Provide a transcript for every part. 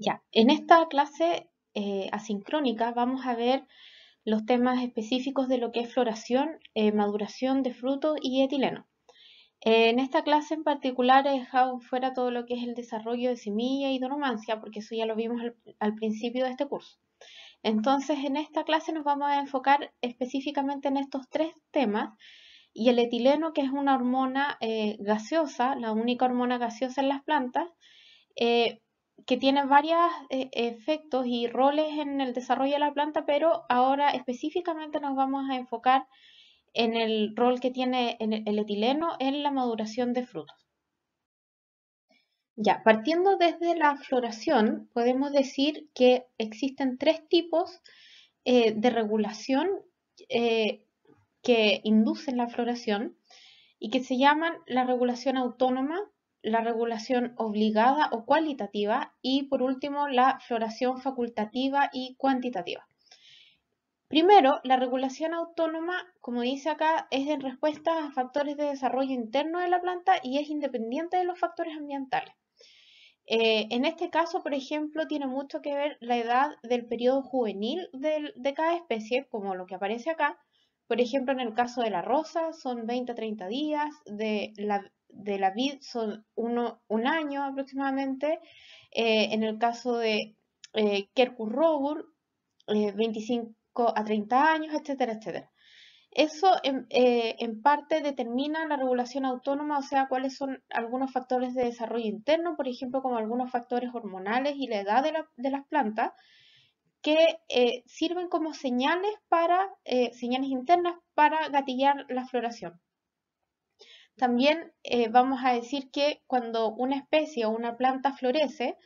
Ya, en esta clase eh, asincrónica vamos a ver los temas específicos de lo que es floración, eh, maduración de frutos y etileno. Eh, en esta clase en particular he dejado fuera todo lo que es el desarrollo de semilla y dormancia, porque eso ya lo vimos al, principio de este curso. Entonces, en esta clase nos vamos a enfocar específicamente en estos tres temas y el etileno, que es una hormona gaseosa, la única hormona gaseosa en las plantas, que tiene varios eh, efectos y roles en el desarrollo de la planta, pero ahora específicamente nos vamos a enfocar en el rol que tiene el etileno en la maduración de frutos. Ya, partiendo desde la floración, podemos decir que existen tres tipos eh, de regulación eh, que inducen la floración y que se llaman la regulación autónoma, la regulación obligada o cualitativa y por último la floración facultativa y cuantitativa. Primero, la regulación autónoma, como dice acá, es en respuesta a factores de desarrollo interno de la planta y es independiente de los factores ambientales. Eh, en este caso, por ejemplo, tiene mucho que ver la edad del periodo juvenil de, de cada especie, como lo que aparece acá. Por ejemplo, en el caso de la rosa son 20 a 30 días, de la de la vid son un año aproximadamente. Eh, en el caso de eh, Robur, 25 eh, a 30 años, etcétera, etcétera. Eso eh, en, parte determina la regulación autónoma, o sea, cuáles son algunos factores de desarrollo interno, por ejemplo, como algunos factores hormonales y la edad de, las plantas, que sirven como señales, para, señales internas para gatillar la floración. También eh, vamos a decir que cuando una especie o una planta florece,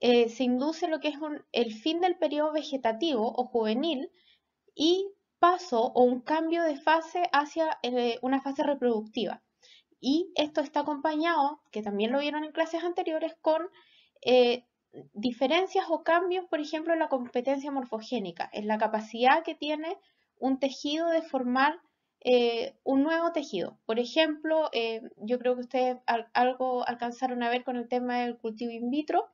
eh, se induce lo que es el fin del periodo vegetativo o juvenil y paso o un cambio de fase hacia eh, una fase reproductiva. Y esto está acompañado, que también lo vieron en clases anteriores, con diferencias o cambios, por ejemplo, en la competencia morfogénica, en la capacidad que tiene un tejido de formar eh, un nuevo tejido. Por ejemplo, eh, yo creo que ustedes algo alcanzaron a ver con el tema del cultivo in vitro.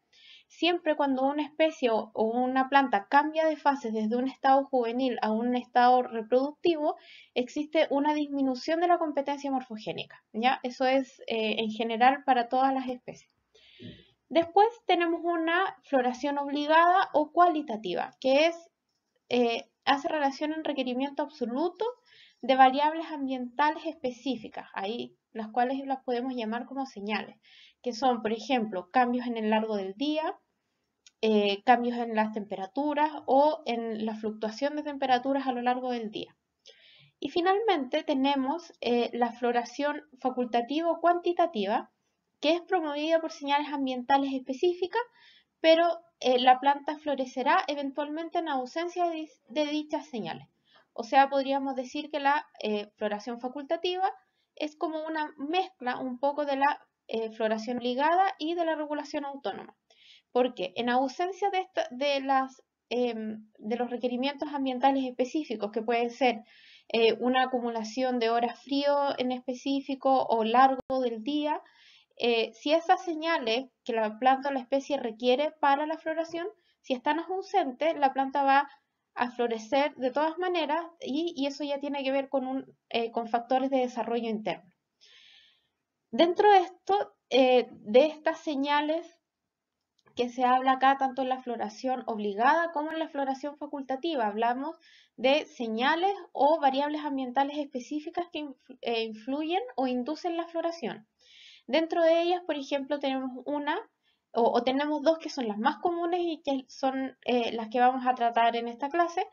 Siempre cuando una especie o, una planta cambia de fase desde un estado juvenil a un estado reproductivo, existe una disminución de la competencia morfogénica. ¿ya? Eso es eh, en general para todas las especies. Después tenemos una floración obligada o cualitativa, que es, hace relación en requerimiento absoluto de variables ambientales específicas, ahí las cuales las podemos llamar como señales, que son, por ejemplo, cambios en el largo del día, eh, cambios en las temperaturas o en la fluctuación de temperaturas a lo largo del día. Y finalmente tenemos eh, la floración facultativa o cuantitativa, que es promovida por señales ambientales específicas, pero eh, la planta florecerá eventualmente en ausencia de dichas señales. O sea, podríamos decir que la eh, floración facultativa es como una mezcla un poco de la eh, floración ligada y de la regulación autónoma. Porque en ausencia de, de, las, em, de los requerimientos ambientales específicos, que pueden ser eh, una acumulación de horas frío en específico o largo del día, si esas señales que la planta o la especie requiere para la floración, si están ausentes, la planta va a a florecer de todas maneras y, eso ya tiene que ver con, eh, con factores de desarrollo interno. Dentro de esto, eh, de estas señales que se habla acá tanto en la floración obligada como en la floración facultativa, hablamos de señales o variables ambientales específicas que eh, influyen o inducen la floración. Dentro de ellas, por ejemplo, tenemos una o, tenemos dos que son las más comunes y que son eh, las que vamos a tratar en esta clase,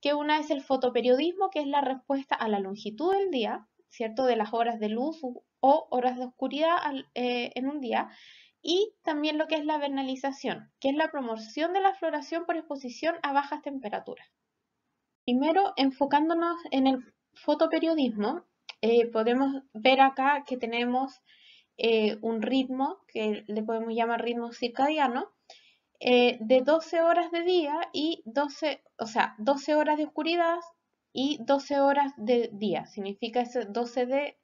que una es el fotoperiodismo, que es la respuesta a la longitud del día, ¿cierto? De las horas de luz o horas de oscuridad eh, en un día, y también lo que es la vernalización, que es la promoción de la floración por exposición a bajas temperaturas. Primero, enfocándonos en el fotoperiodismo, eh, podemos ver acá que tenemos eh, un ritmo, que le podemos llamar ritmo circadiano, eh, de 12 horas de día y 12, o sea, 12 horas de oscuridad y 12 horas de día. Significa ese 12 de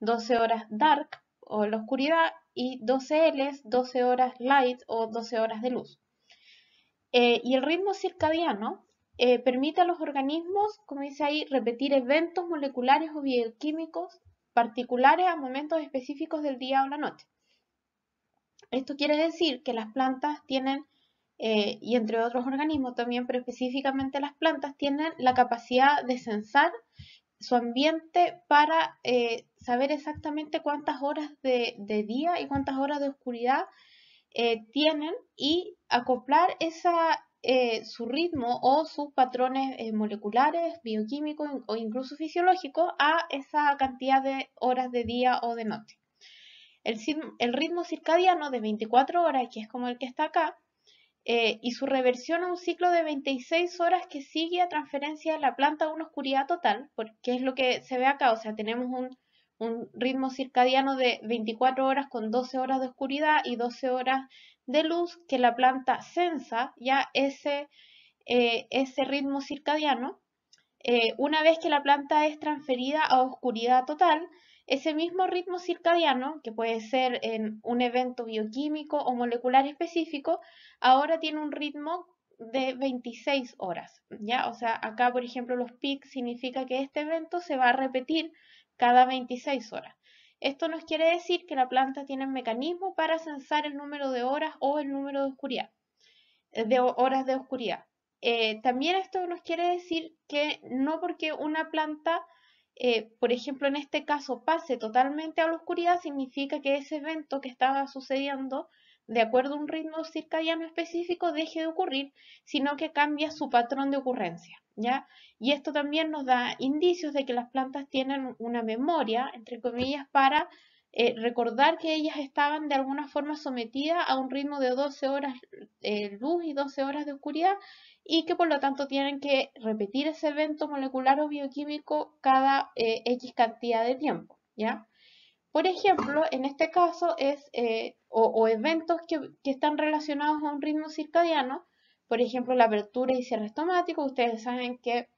12 horas dark o la oscuridad y 12 L, 12 horas light o 12 horas de luz. Eh, y el ritmo circadiano permite a los organismos, como dice ahí, repetir eventos moleculares o bioquímicos particulares a momentos específicos del día o la noche. Esto quiere decir que las plantas tienen, eh, y entre otros organismos también, pero específicamente las plantas tienen la capacidad de censar su ambiente para eh, saber exactamente cuántas horas de, día y cuántas horas de oscuridad eh, tienen y acoplar esa, eh, su ritmo o sus patrones eh, moleculares, bioquímicos o incluso fisiológicos a esa cantidad de horas de día o de noche. El, ritmo circadiano de 24 horas, que es como el que está acá, eh, y su reversión a un ciclo de 26 horas que sigue a transferencia de la planta a una oscuridad total, porque es lo que se ve acá, o sea, tenemos un un ritmo circadiano de 24 horas con 12 horas de oscuridad y 12 horas de luz que la planta sensa ya ese, eh, ese ritmo circadiano. Eh, una vez que la planta es transferida a oscuridad total, ese mismo ritmo circadiano, que puede ser en un evento bioquímico o molecular específico, ahora tiene un ritmo de 26 horas, ¿ya? O sea, acá, por ejemplo, los PIC significa que este evento se va a repetir cada 26 horas. Esto nos quiere decir que la planta tiene un mecanismo para censar el número de horas o el número de oscuridad, eh, de horas de oscuridad. Eh, también esto nos quiere decir que no porque una planta, eh, por ejemplo en este caso, pase totalmente a la oscuridad, significa que ese evento que estaba sucediendo de acuerdo a un ritmo circadiano específico deje de ocurrir, sino que cambia su patrón de ocurrencia. ¿ya? Y esto también nos da indicios de que las plantas tienen una memoria, entre comillas, para eh, recordar que ellas estaban de alguna forma sometidas a un ritmo de 12 horas de eh, luz y 12 horas de oscuridad y que por lo tanto tienen que repetir ese evento molecular o bioquímico cada eh, X cantidad de tiempo. ¿ya? Por ejemplo, en este caso es, eh, o, eventos que, están relacionados a un ritmo circadiano, por ejemplo, la apertura y cierre estomático, ustedes saben que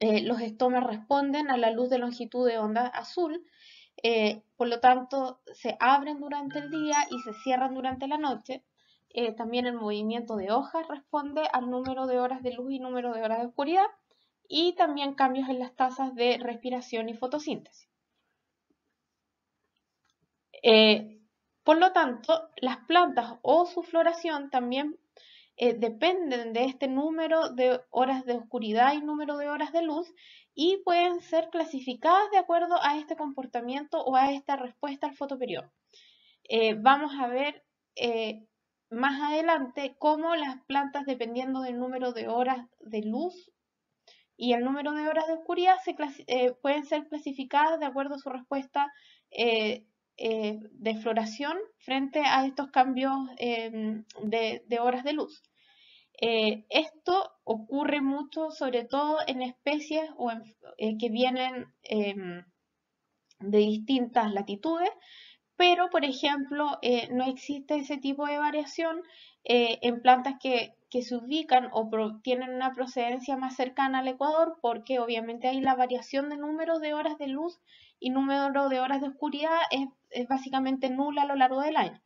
eh, los estomas responden a la luz de longitud de onda azul, eh, por lo tanto, se abren durante el día y se cierran durante la noche. también el movimiento de hojas responde al número de horas de luz y número de horas de oscuridad. Y también cambios en las tasas de respiración y fotosíntesis. Eh, por lo tanto, las plantas o su floración también eh, dependen de este número de horas de oscuridad y número de horas de luz y pueden ser clasificadas de acuerdo a este comportamiento o a esta respuesta al fotoperiodo. Eh, vamos a ver más adelante cómo las plantas, dependiendo del número de horas de luz y el número de horas de oscuridad, pueden ser clasificadas de acuerdo a su respuesta eh, de floración frente a estos cambios em, de, horas de luz. Eh, esto ocurre mucho, sobre todo en especies eh, que vienen em, de distintas latitudes, pero, por ejemplo, no existe ese tipo de variación en plantas que, se ubican o tienen una procedencia más cercana al Ecuador, porque obviamente hay la variación de números de horas de luz y número de horas de oscuridad es, es básicamente nula a lo largo del año.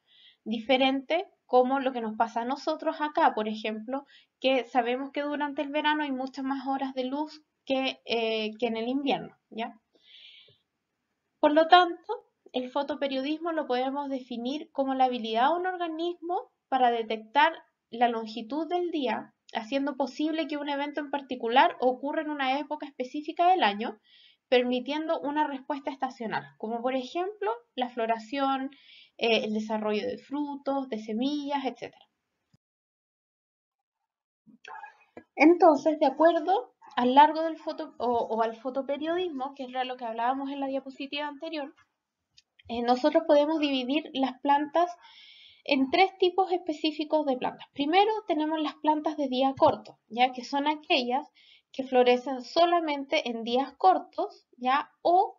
Diferente como lo que nos pasa a nosotros acá, por ejemplo, que sabemos que durante el verano hay muchas más horas de luz que, eh, que en el invierno, ¿ya? Por lo tanto, el fotoperiodismo lo podemos definir como la habilidad de un organismo para detectar la longitud del día, haciendo posible que un evento en particular ocurra en una época específica del año permitiendo una respuesta estacional, como por ejemplo la floración, eh, el desarrollo de frutos, de semillas, etc. Entonces, de acuerdo al largo del foto o, al fotoperiodismo, que era lo que hablábamos en la diapositiva anterior, eh, nosotros podemos dividir las plantas en tres tipos específicos de plantas. Primero tenemos las plantas de día corto, ya que son aquellas que florecen solamente en días cortos, ¿ya? O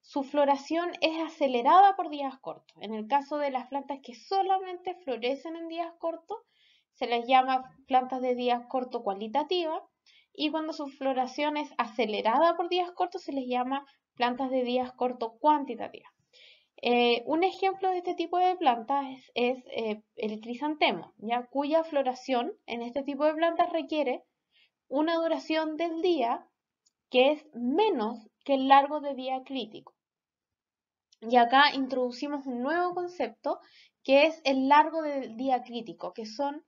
su floración es acelerada por días cortos. En el caso de las plantas que solamente florecen en días cortos, se les llama plantas de días corto cualitativa Y cuando su floración es acelerada por días cortos, se les llama plantas de días corto cuantitativa. Eh, un ejemplo de este tipo de plantas es, eh, el crisantemo, ya cuya floración en este tipo de plantas requiere una duración del día que es menos que el largo de día crítico. Y acá introducimos un nuevo concepto que es el largo del día crítico, que son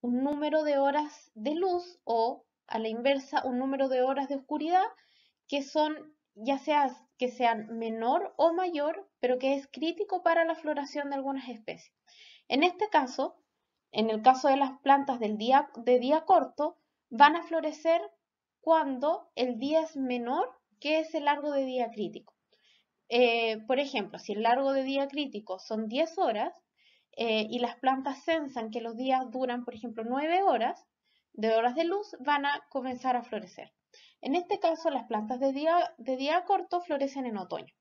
un número de horas de luz o a la inversa un número de horas de oscuridad que son ya sea que sean menor o mayor, pero que es crítico para la floración de algunas especies. En este caso, en el caso de las plantas del día, de día corto, van a florecer cuando el día es menor que el largo de día crítico. Eh, por ejemplo, si el largo de día crítico son 10 horas eh, y las plantas sensan que los días duran, por ejemplo, 9 horas de horas de luz, van a comenzar a florecer. En este caso, las plantas de día, de día corto florecen en otoño.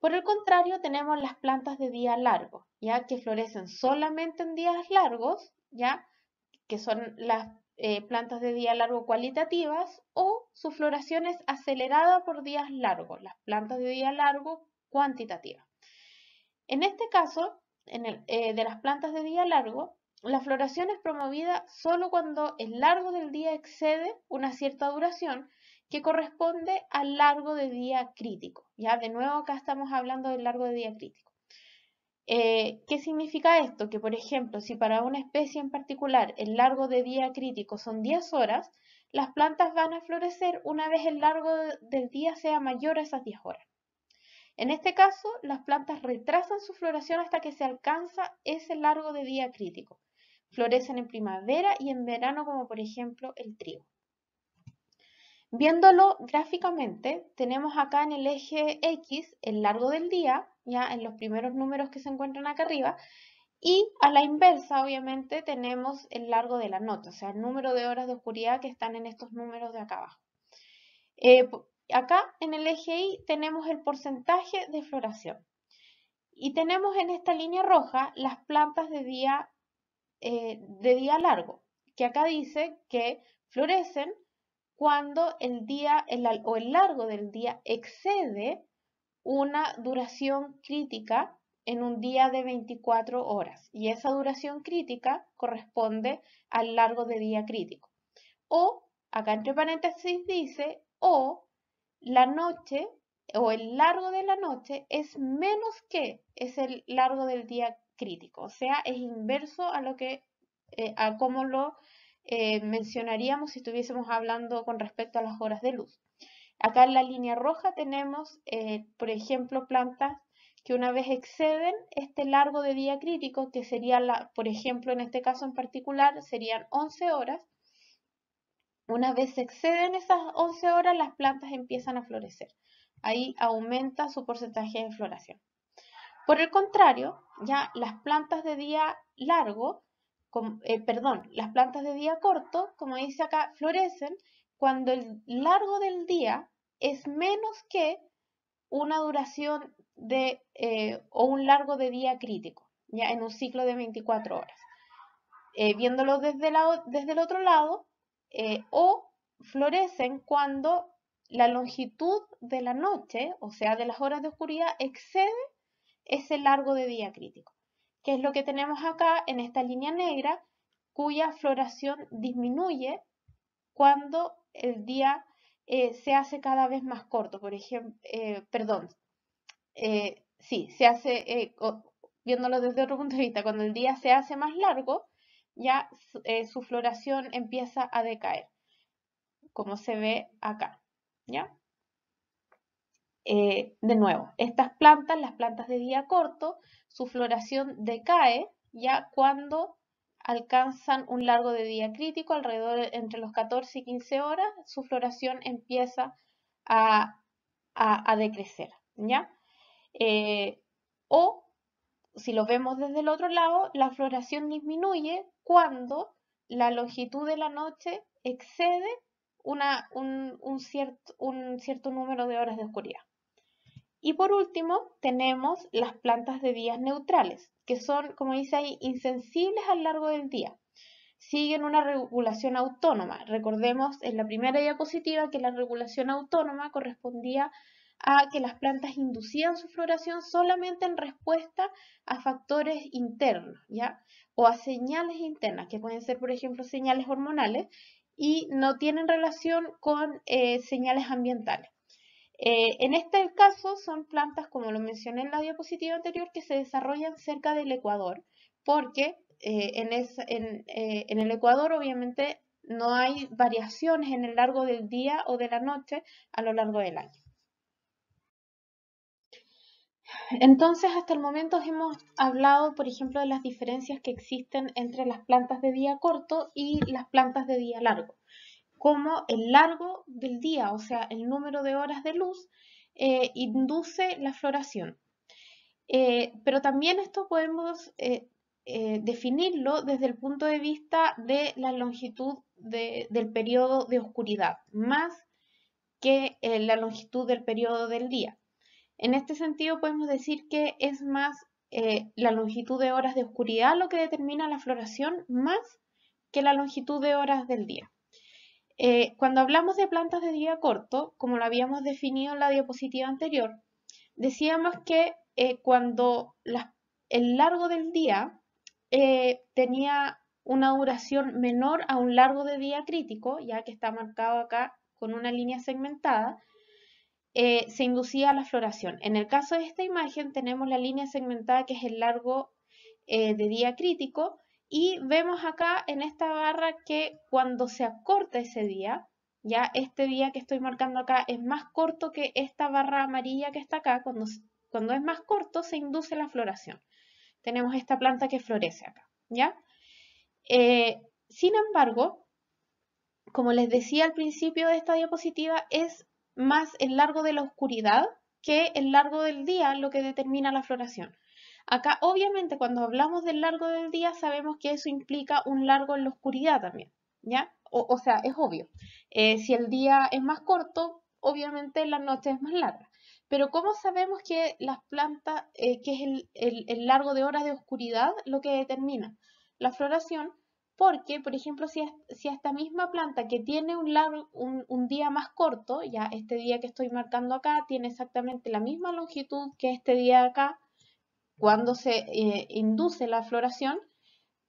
Por el contrario, tenemos las plantas de día largo, ya que florecen solamente en días largos, ya que son las eh, plantas de día largo cualitativas o su floración es acelerada por días largos, las plantas de día largo cuantitativas. En este caso, eh, de las plantas de día largo, la floración es promovida solo cuando el largo del día excede una cierta duración que corresponde al largo de día crítico. Ya de nuevo acá estamos hablando del largo de día crítico. Eh, ¿Qué significa esto? Que, por ejemplo, si para una especie en particular el largo de día crítico son 10 horas, las plantas van a florecer una vez el largo del día sea mayor a esas 10 horas. En este caso, las plantas retrasan su floración hasta que se alcanza ese largo de día crítico. Florecen en primavera y en verano, como por ejemplo el trigo. Viéndolo gráficamente, tenemos acá en el eje X el largo del día, ya en los primeros números que se encuentran acá arriba. Y a la inversa, obviamente, tenemos el largo de la nota, o sea, el número de horas de oscuridad que están en estos números de acá abajo. Eh, acá en el eje Y tenemos el porcentaje de floración. Y tenemos en esta línea roja las plantas de día, eh, de día largo, que acá dice que florecen cuando el día o el largo del día excede una duración crítica en un día de 24 horas y esa duración crítica corresponde al largo de día crítico. O, acá entre paréntesis dice, o la noche o el largo de la noche es menos que es el largo del día crítico, o sea, es inverso a lo que eh, a cómo lo eh, mencionaríamos si estuviésemos hablando con respecto a las horas de luz. Acá en la línea roja tenemos, eh, por ejemplo, plantas que una vez exceden este largo de día crítico, que sería, por ejemplo, en este caso en particular, serían 11 horas. Una vez exceden esas 11 horas, las plantas empiezan a florecer. Ahí aumenta su porcentaje de floración. Por el contrario, ya las plantas de día largo, eh, perdón, las plantas de día corto, como dice acá, florecen cuando el largo del día es menos que una duración de eh, o un largo de día crítico, ya en un ciclo de 24 horas. Eh, viéndolo desde, la, desde, el otro lado, eh, o florecen cuando la longitud de la noche, o sea, de las horas de oscuridad, excede ese largo de día crítico, que es lo que tenemos acá en esta línea negra, cuya floración disminuye cuando el día eh, se hace cada vez más corto, por ejemplo, eh, perdón, eh, sí, se hace, viéndolo desde otro punto de vista, cuando el día se hace más largo, ya su floración empieza a decaer, como se ve acá, ¿ya? de nuevo, estas plantas, las plantas de día corto, su floración decae ya cuando alcanzan un largo de día crítico, alrededor entre los 14 y 15 horas, su floración empieza a, decrecer, ¿ya? Eh, o, si lo vemos desde el otro lado, la floración disminuye cuando la longitud de la noche excede una, un, cierto, un cierto número de horas de oscuridad. Y por último, tenemos las plantas de días neutrales, que son, como dice ahí, insensibles a lo largo del día. Siguen una regulación autónoma. Recordemos en la primera diapositiva que la regulación autónoma correspondía a que las plantas inducían su floración solamente en respuesta a factores internos, ¿ya? O a señales internas, que pueden ser, por ejemplo, señales hormonales y no tienen relación con eh, señales ambientales. Eh, en este caso son plantas, como lo mencioné en la diapositiva anterior, que se desarrollan cerca del Ecuador, porque eh, eh, en el Ecuador obviamente no hay variaciones en el largo del día o de la noche a lo largo del año. Entonces, hasta el momento hemos hablado, por ejemplo, de las diferencias que existen entre las plantas de día corto y las plantas de día largo como el largo del día, o sea, el número de horas de luz, eh, induce la floración. Eh, pero también esto podemos eh, definirlo desde el punto de vista de la longitud del periodo de oscuridad, más que la longitud del periodo del día. En este sentido podemos decir que es más la longitud de horas de oscuridad lo que determina la floración más que la longitud de horas del día. Eh, cuando hablamos de plantas de día corto, como lo habíamos definido en la diapositiva anterior, decíamos que eh, cuando el largo del día eh, tenía una duración menor a un largo de día crítico, ya que está marcado acá con una línea segmentada, se inducía la floración. En el caso de esta imagen tenemos la línea segmentada que es el largo de día crítico y vemos acá en esta barra que cuando se acorta ese día, ya este día que estoy marcando acá es más corto que esta barra amarilla que está acá, cuando, es más corto se induce la floración. Tenemos esta planta que florece acá, ¿ya? Eh, sin embargo, como les decía al principio de esta diapositiva, es más el largo de la oscuridad que el largo del día lo que determina la floración. Acá obviamente cuando hablamos del largo del día sabemos que eso implica un largo en la oscuridad también, ¿ya? O, sea, es obvio. Eh, si el día es más corto, obviamente la noche es más larga. Pero ¿cómo sabemos que las plantas, eh, que es el, largo de horas de oscuridad lo que determina? La floración porque, por ejemplo, si, esta misma planta que tiene un, un, día más corto, ya este día que estoy marcando acá tiene exactamente la misma longitud que este día acá, cuando se eh, induce la floración,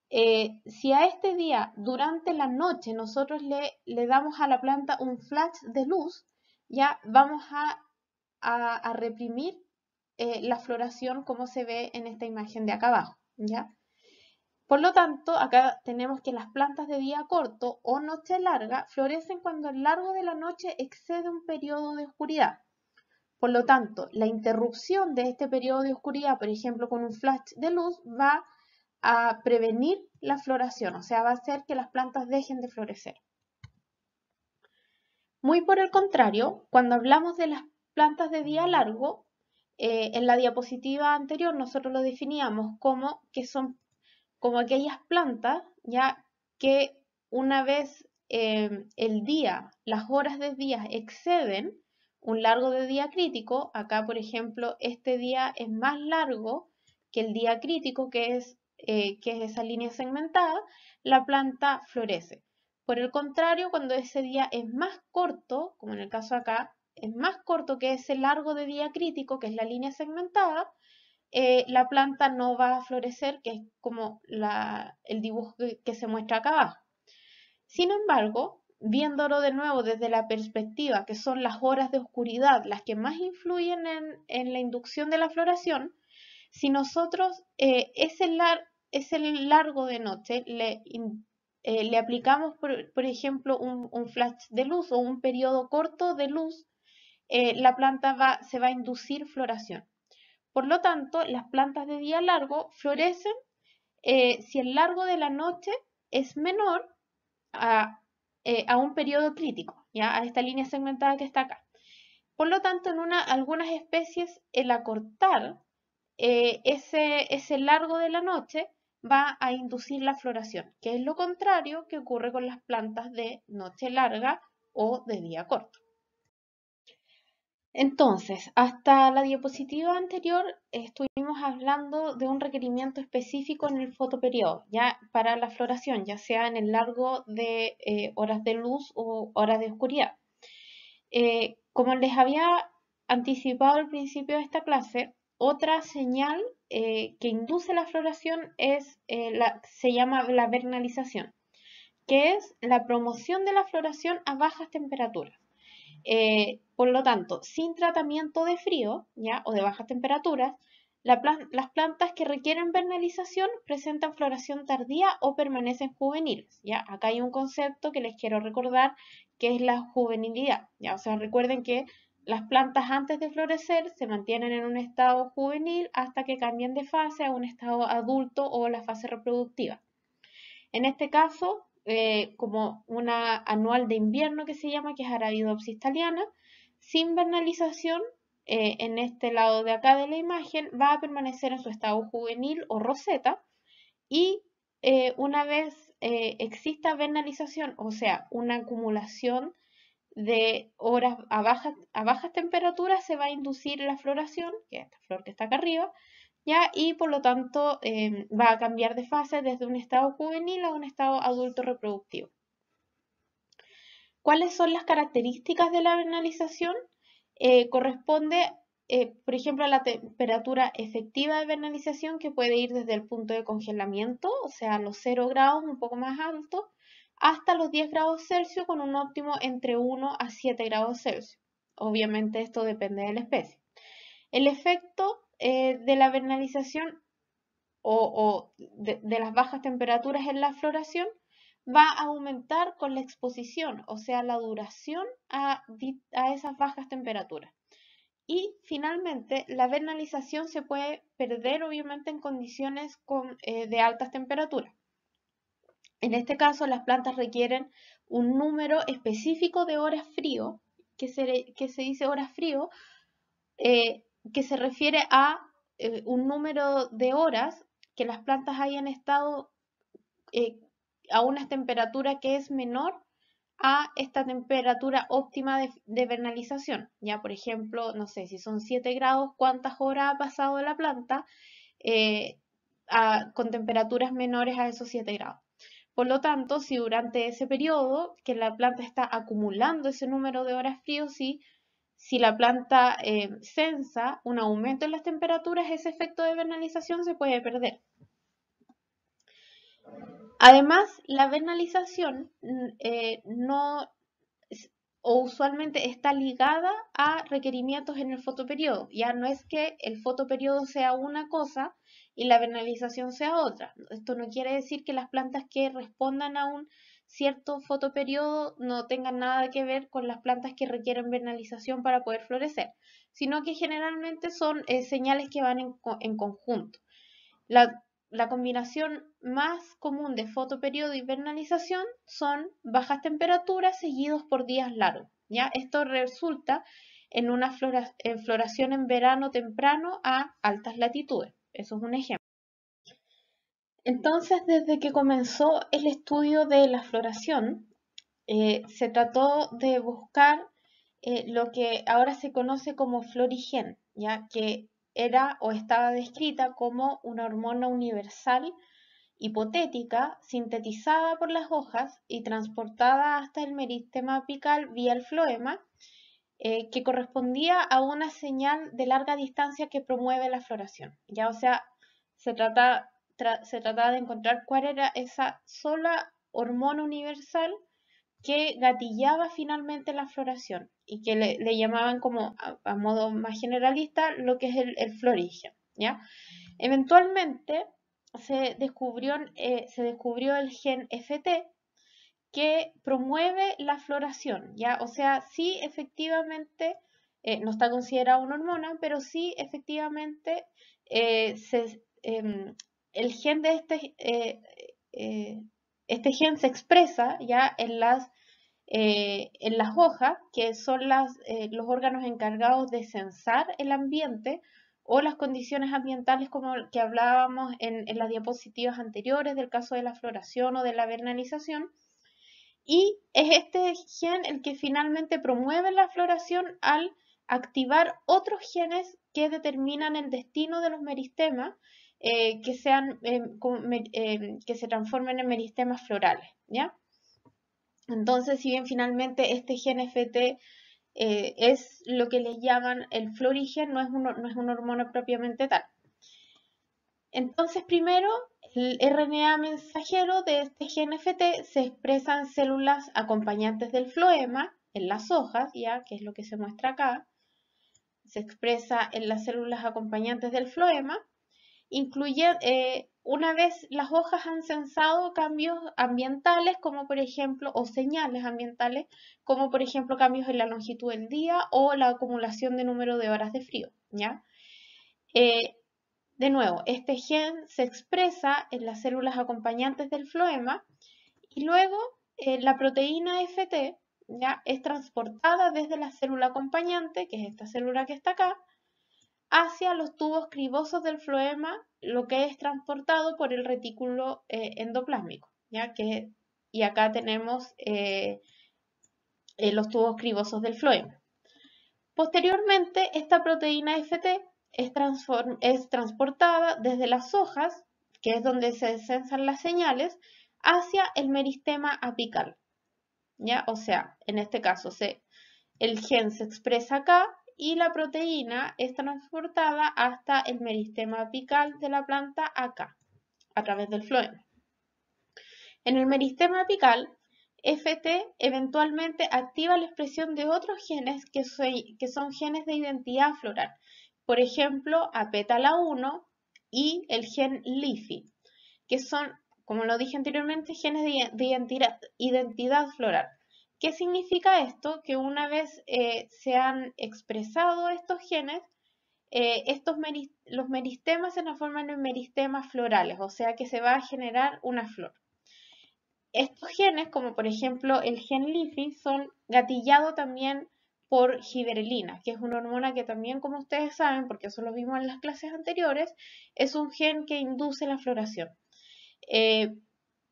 eh, si a este día, durante la noche, nosotros le, damos a la planta un flash de luz, ya vamos a, reprimir eh, la floración como se ve en esta imagen de acá abajo, ¿ya? Por lo tanto, acá tenemos que las plantas de día corto o noche larga florecen cuando el largo de la noche excede un periodo de oscuridad. Por lo tanto, la interrupción de este periodo de oscuridad, por ejemplo con un flash de luz, va a prevenir la floración, o sea, va a hacer que las plantas dejen de florecer. Muy por el contrario, cuando hablamos de las plantas de día largo, eh, en la diapositiva anterior nosotros lo definíamos como que son como aquellas plantas ya que una vez eh, el día, las horas de día exceden, un largo de día crítico. Acá, por ejemplo, este día es más largo que el día crítico, que es, eh, que es esa línea segmentada, la planta florece. Por el contrario, cuando ese día es más corto, como en el caso acá, es más corto que ese largo de día crítico, que es la línea segmentada, eh, la planta no va a florecer, que es como el dibujo que, que se muestra acá abajo. Sin embargo, viéndolo de nuevo desde la perspectiva que son las horas de oscuridad las que más influyen en, la inducción de la floración, si nosotros eh, es el largo de noche le, eh, aplicamos, por, ejemplo, un, flash de luz o un periodo corto de luz, eh, la planta va, se va a inducir floración. Por lo tanto, las plantas de día largo florecen si el largo de la noche es menor a eh, a un periodo crítico, ¿ya? a esta línea segmentada que está acá. Por lo tanto, en algunas especies, el acortar eh, ese, ese largo de la noche va a inducir la floración, que es lo contrario que ocurre con las plantas de noche larga o de día corto. Entonces, hasta la diapositiva anterior estuvimos hablando de un requerimiento específico en el fotoperiodo, ya para la floración, ya sea en el largo de eh, horas de luz o horas de oscuridad. Eh, como les había anticipado al principio de esta clase, otra señal eh, que induce la floración es se llama la vernalización, que es la promoción de la floración a bajas temperaturas. Eh, por lo tanto, sin tratamiento de frío ¿ya? o de bajas temperaturas, las plantas que requieren vernalización presentan floración tardía o permanecen juveniles. ¿ya? Acá hay un concepto que les quiero recordar que es la juvenilidad. ¿ya? O sea, recuerden que las plantas antes de florecer se mantienen en un estado juvenil hasta que cambien de fase a un estado adulto o la fase reproductiva. En este caso, eh, como una anual de invierno que se llama, que es Arabidopsis thaliana, sin vernalización, eh, en este lado de acá de la imagen, va a permanecer en su estado juvenil o roseta y eh, una vez exista vernalización, o sea, una acumulación de horas a bajas, a bajas temperaturas, se va a inducir la floración, que es esta flor que está acá arriba, y por lo tanto eh, va a cambiar de fase desde un estado juvenil a un estado adulto reproductivo. ¿Cuáles son las características de la vernalización? Eh, corresponde, eh, por ejemplo, a la temperatura efectiva de vernalización que puede ir desde el punto de congelamiento, o sea, los 0 grados un poco más alto, hasta los 10 grados Celsius con un óptimo entre 1 a 7 grados Celsius. Obviamente esto depende de la especie. El efecto eh, de la vernalización o, de, las bajas temperaturas en la floración va a aumentar con la exposición, o sea, la duración a, esas bajas temperaturas. Y finalmente, la vernalización se puede perder obviamente en condiciones eh, de altas temperaturas. En este caso, las plantas requieren un número específico de horas frío, que se, dice horas frío, eh, que se refiere a eh, un número de horas que las plantas hayan estado eh, a una temperatura que es menor a esta temperatura óptima de, vernalización. Ya, por ejemplo, no sé, si son 7 grados, ¿cuántas horas ha pasado la planta eh, con temperaturas menores a esos 7 grados? Por lo tanto, si durante ese periodo que la planta está acumulando ese número de horas fríos, sí si la planta sensa eh, un aumento en las temperaturas, ese efecto de vernalización se puede perder. Además, la vernalización mm, eh, no o usualmente está ligada a requerimientos en el fotoperiodo. Ya no es que el fotoperiodo sea una cosa y la vernalización sea otra. Esto no quiere decir que las plantas que respondan a un cierto fotoperiodo no tenga nada que ver con las plantas que requieren vernalización para poder florecer, sino que generalmente son eh, señales que van en, conjunto. La, combinación más común de fotoperiodo y vernalización son bajas temperaturas seguidos por días largos. ¿ya? Esto resulta en una floración en verano temprano a altas latitudes. Eso es un ejemplo. Entonces, desde que comenzó el estudio de la floración, eh, se trató de buscar eh, lo que ahora se conoce como florigen, ya que era o estaba descrita como una hormona universal hipotética sintetizada por las hojas y transportada hasta el meristema apical vía el floema, eh, que correspondía a una señal de larga distancia que promueve la floración. Ya, o sea, se trata se trataba de encontrar cuál era esa sola hormona universal que gatillaba finalmente la floración y que le, llamaban como a, modo más generalista lo que es el, florigen. ¿ya? Eventualmente se descubrió, eh, se descubrió el gen FT que promueve la floración, ¿ya? O sea, sí efectivamente, eh, no está considerado una hormona, pero sí efectivamente eh, se, em, el gen de este, eh, eh, este gen se expresa ya en las, eh, en las hojas, que son las, los órganos encargados de censar el ambiente o las condiciones ambientales como que hablábamos en, en las diapositivas anteriores del caso de la floración o de la vernalización. Y es este gen el que finalmente promueve la floración al activar otros genes que determinan el destino de los meristemas eh, em, em, que, se transformen en meristemas florales. ¿ya? Entonces, si bien finalmente este GNFT eh, es lo que le llaman el florigen, no es, un, no es un hormono propiamente tal. Entonces, primero, el RNA mensajero de este GNFT se expresa en células acompañantes del floema, en las hojas, ya que es lo que se muestra acá. Se expresa en las células acompañantes del floema incluye, eh, una vez las hojas han sensado cambios ambientales, como por ejemplo, o señales ambientales, como por ejemplo cambios en la longitud del día o la acumulación de número de horas de frío, ¿ya? Eh, de nuevo, este gen se expresa en las células acompañantes del floema y luego eh, la proteína FT ¿ya? es transportada desde la célula acompañante, que es esta célula que está acá, hacia los tubos cribosos del floema, lo que es transportado por el retículo eh, endoplásmico. ¿ya? Que, y acá tenemos eh, eh, los tubos cribosos del floema. Posteriormente, esta proteína FT es, transportada desde las hojas, que es donde se censan las señales, hacia el meristema apical. ¿ya? O sea, en este caso, se, el gen se expresa acá y la proteína es transportada hasta el meristema apical de la planta acá, a través del floema. En el meristema apical, FT eventualmente activa la expresión de otros genes que, son genes de identidad floral, por ejemplo, apetala 1 y el gen LIFI, que son, como lo dije anteriormente, genes de identidad floral. ¿Qué significa esto? Que una vez eh, se han expresado estos genes, eh, estos los meristemas se transforman en meristemas florales, o sea que se va a generar una flor. Estos genes, como por ejemplo el gen LIFI, son gatillados también por giberelina, que es una hormona que también, como ustedes saben, porque eso lo vimos en las clases anteriores, es un gen que induce la floración. Eh,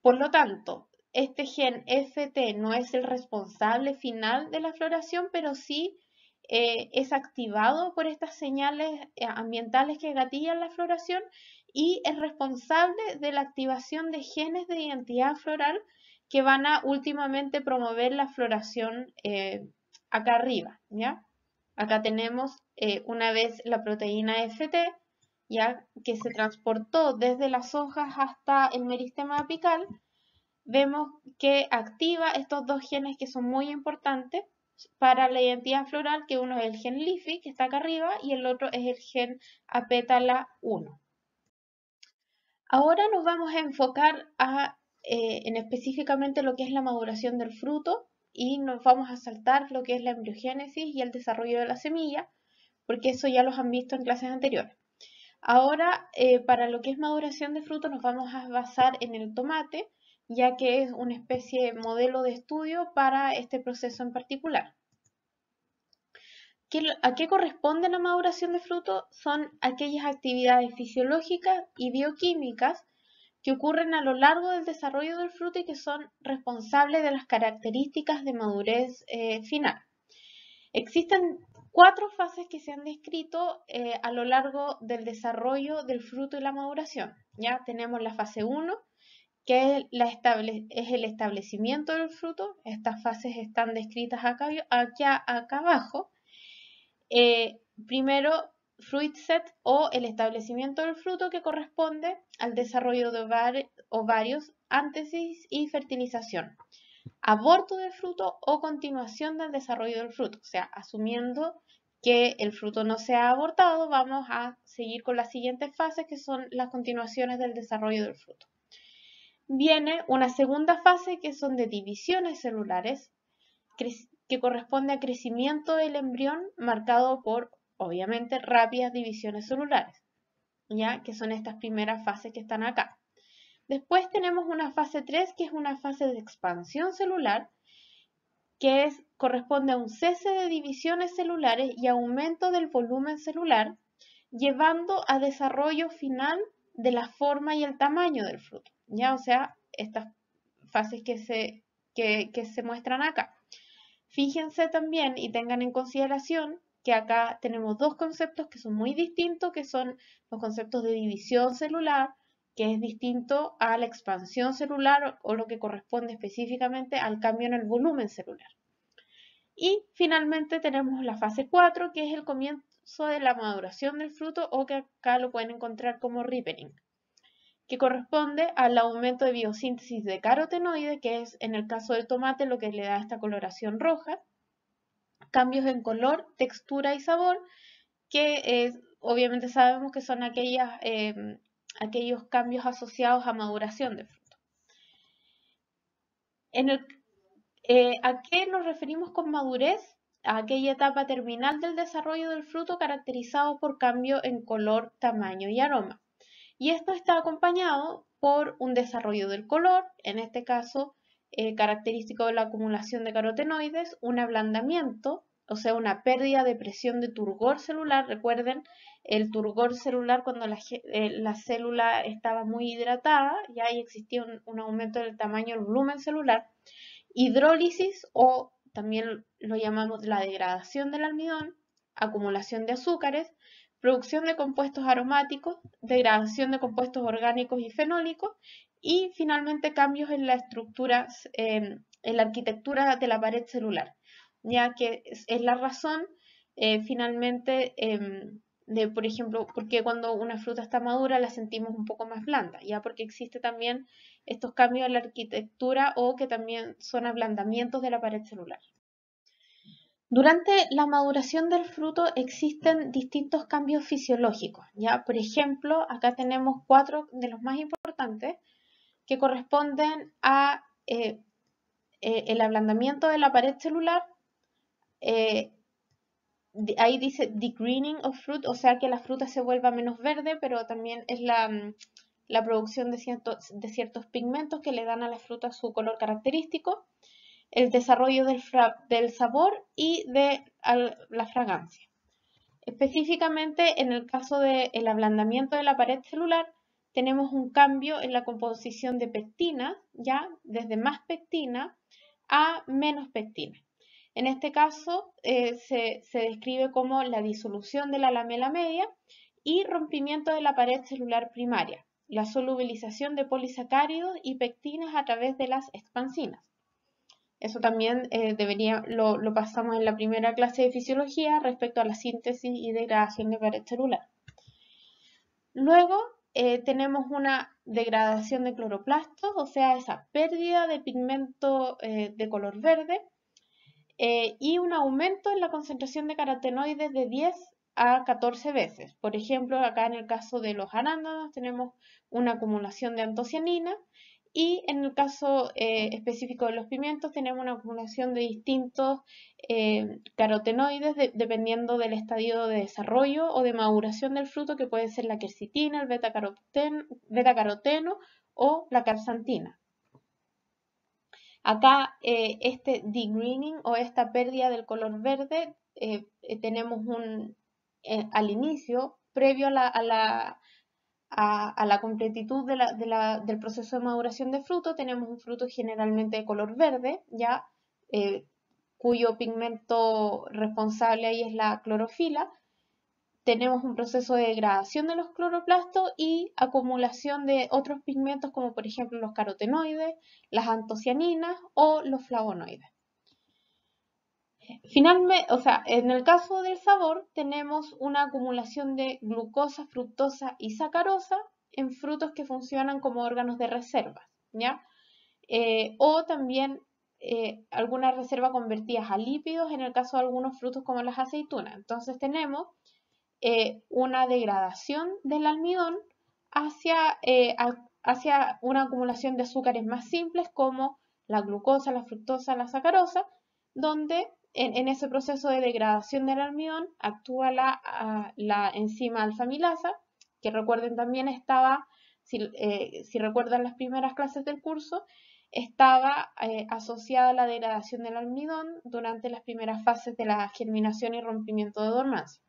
por lo tanto, este gen FT no es el responsable final de la floración, pero sí eh, es activado por estas señales eh, ambientales que gatillan la floración y es responsable de la activación de genes de identidad floral que van a últimamente promover la floración eh, acá arriba. Acá tenemos una vez la proteína FT, ya que se transportó desde las hojas hasta el meristema apical vemos que activa estos dos genes que son muy importantes para la identidad floral, que uno es el gen LIFI, que está acá arriba, y el otro es el gen apétala 1. Ahora nos vamos a enfocar eh, en específicamente lo que es la maduración del fruto y nos vamos a saltar lo que es la embriogénesis y el desarrollo de la semilla, porque eso ya los han visto en clases anteriores. Ahora, eh, para lo que es maduración de fruto, nos vamos a basar en el tomate, ya que es una especie de modelo de estudio para este proceso en particular. ¿A qué corresponde la maduración de fruto? Son aquellas actividades fisiológicas y bioquímicas que ocurren a lo largo del desarrollo del fruto y que son responsables de las características de madurez eh, final. Existen cuatro fases que se han descrito eh, a lo largo del desarrollo del fruto y la maduración. Ya tenemos la fase 1, que es, el establecimiento del fruto. Estas fases están descritas acá, acá abajo. Eh, primero, fruit set o el establecimiento del fruto que corresponde al desarrollo de ovarios, antesis y fertilización. Aborto del fruto o continuación del desarrollo del fruto. O sea, asumiendo que el fruto no se ha abortado, vamos a seguir con las siguientes fases que son las continuaciones del desarrollo del fruto viene una segunda fase que son de divisiones celulares, que corresponde a crecimiento del embrión marcado por, obviamente, rápidas divisiones celulares, ya que son estas primeras fases que están acá. Después tenemos una fase 3, que es una fase de expansión celular, que corresponde a un cese de divisiones celulares y aumento del volumen celular, llevando a desarrollo final de la forma y el tamaño del fruto. ¿ya? O sea, estas fases que se, se muestran acá. Fíjense también y tengan en consideración que acá tenemos dos conceptos que son muy distintos, que son los conceptos de división celular, que es distinto a la expansión celular o lo que corresponde específicamente al cambio en el volumen celular. Y finalmente tenemos la fase 4, que es el comienzo de la maduración del fruto o que acá lo pueden encontrar como ripening que corresponde al aumento de biosíntesis de carotenoide, que es en el caso del tomate lo que le da esta coloración roja, cambios en color, textura y sabor, que obviamente sabemos que son aquellas, em, aquellos cambios asociados a maduración del fruto. Eh, ¿A qué nos referimos con madurez? A aquella etapa terminal del desarrollo del fruto caracterizado por cambio en color, tamaño y aroma. Y esto está acompañado por un desarrollo del color, en este caso eh, característico de la acumulación de carotenoides, un ablandamiento, o sea, una pérdida de presión de turgor celular. Recuerden, el turgor celular cuando la, eh, célula estaba muy hidratada, ya ahí existía un, un aumento del tamaño del volumen celular. Hidrólisis o también lo llamamos la degradación del almidón, acumulación de azúcares, producción de compuestos aromáticos, degradación de compuestos orgánicos y fenólicos y finalmente cambios en la estructura, en la arquitectura de la pared celular, ya que es, la razón eh, finalmente em, de, por ejemplo, porque cuando una fruta está madura la sentimos un poco más blanda, ya porque existe también estos cambios en la arquitectura o que también son ablandamientos de la pared celular. Durante la maduración del fruto existen distintos cambios fisiológicos, ¿ya? Por ejemplo, acá tenemos cuatro de los más importantes que corresponden a eh, eh, el ablandamiento de la pared celular, eh, ahí dice degreening of fruit, o sea que la fruta se vuelva menos verde, pero también es la, mm, producción de, ciertos, de ciertos pigmentos que le dan a la fruta su color característico el desarrollo del, sabor y de la fragancia. Específicamente en el caso del ablandamiento de la pared celular, tenemos un cambio en la composición de pectina, ya desde más pectina a menos pectina. En este caso eh, se describe como la disolución de la lamela media y rompimiento de la pared celular primaria, la solubilización de polisacáridos y pectinas a través de las expansinas. Eso también eh, lo, pasamos en la primera clase de fisiología respecto a la síntesis y degradación de pared celular. Luego eh, tenemos una degradación de cloroplastos, o sea, esa pérdida de pigmento eh, de color verde y un aumento en la concentración de carotenoides de 10 a 14 veces. Por ejemplo, acá en el caso de los arándanos tenemos una acumulación de antocianina y en el caso eh, específico de los pimientos tenemos una acumulación de distintos eh, carotenoides dependiendo del estadio de desarrollo o de maduración del fruto que puede ser la quercitina, el beta beta o la capsantina. Acá este este degreening o esta pérdida del color verde tenemos un, al inicio, previo a la a, la completitud del proceso de maduración de fruto, tenemos un fruto generalmente de color verde, ya eh, cuyo pigmento responsable ahí es la clorofila. Tenemos un proceso de degradación de los cloroplastos y acumulación de otros pigmentos como por ejemplo los carotenoides, las antocianinas o los flavonoides. Finalmente, o sea, en el caso del sabor tenemos una acumulación de glucosa, fructosa y sacarosa en frutos que funcionan como órganos de reserva, ¿ya? Eh, o también eh, alguna reserva convertidas a lípidos en el caso de algunos frutos como las aceitunas. Entonces tenemos eh, una degradación del almidón hacia, eh, hacia una acumulación de azúcares más simples como la glucosa, la fructosa, la sacarosa, donde en, ese proceso de degradación del almidón actúa la, ah, enzima alfamilasa, que recuerden también estaba, eh, si, recuerdan las primeras clases del curso, estaba eh, asociada a la degradación del almidón durante las primeras fases de la germinación y rompimiento de dormancia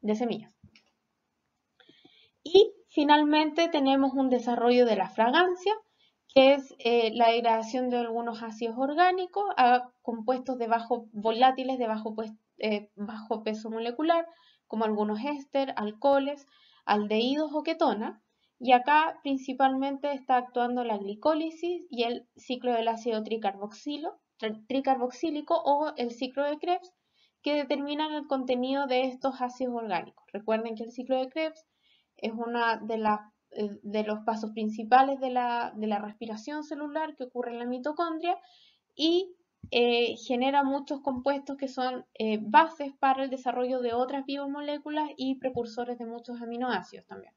de semillas. Y finalmente tenemos un desarrollo de la fragancia, que es eh, la degradación de algunos ácidos orgánicos a ah, compuestos de bajo, volátiles de pues, eh, bajo, peso molecular, como algunos éster, alcoholes, aldehídos o ketona. Y acá principalmente está actuando la glicólisis y el ciclo del ácido tricarboxílico o el ciclo de Krebs, que determinan el contenido de estos ácidos orgánicos. Recuerden que el ciclo de Krebs es una de las eh, de los pasos principales de la, respiración celular que ocurre en la mitocondria y eh, genera muchos compuestos que son eh, bases para el desarrollo de otras biomoléculas y precursores de muchos aminoácidos también.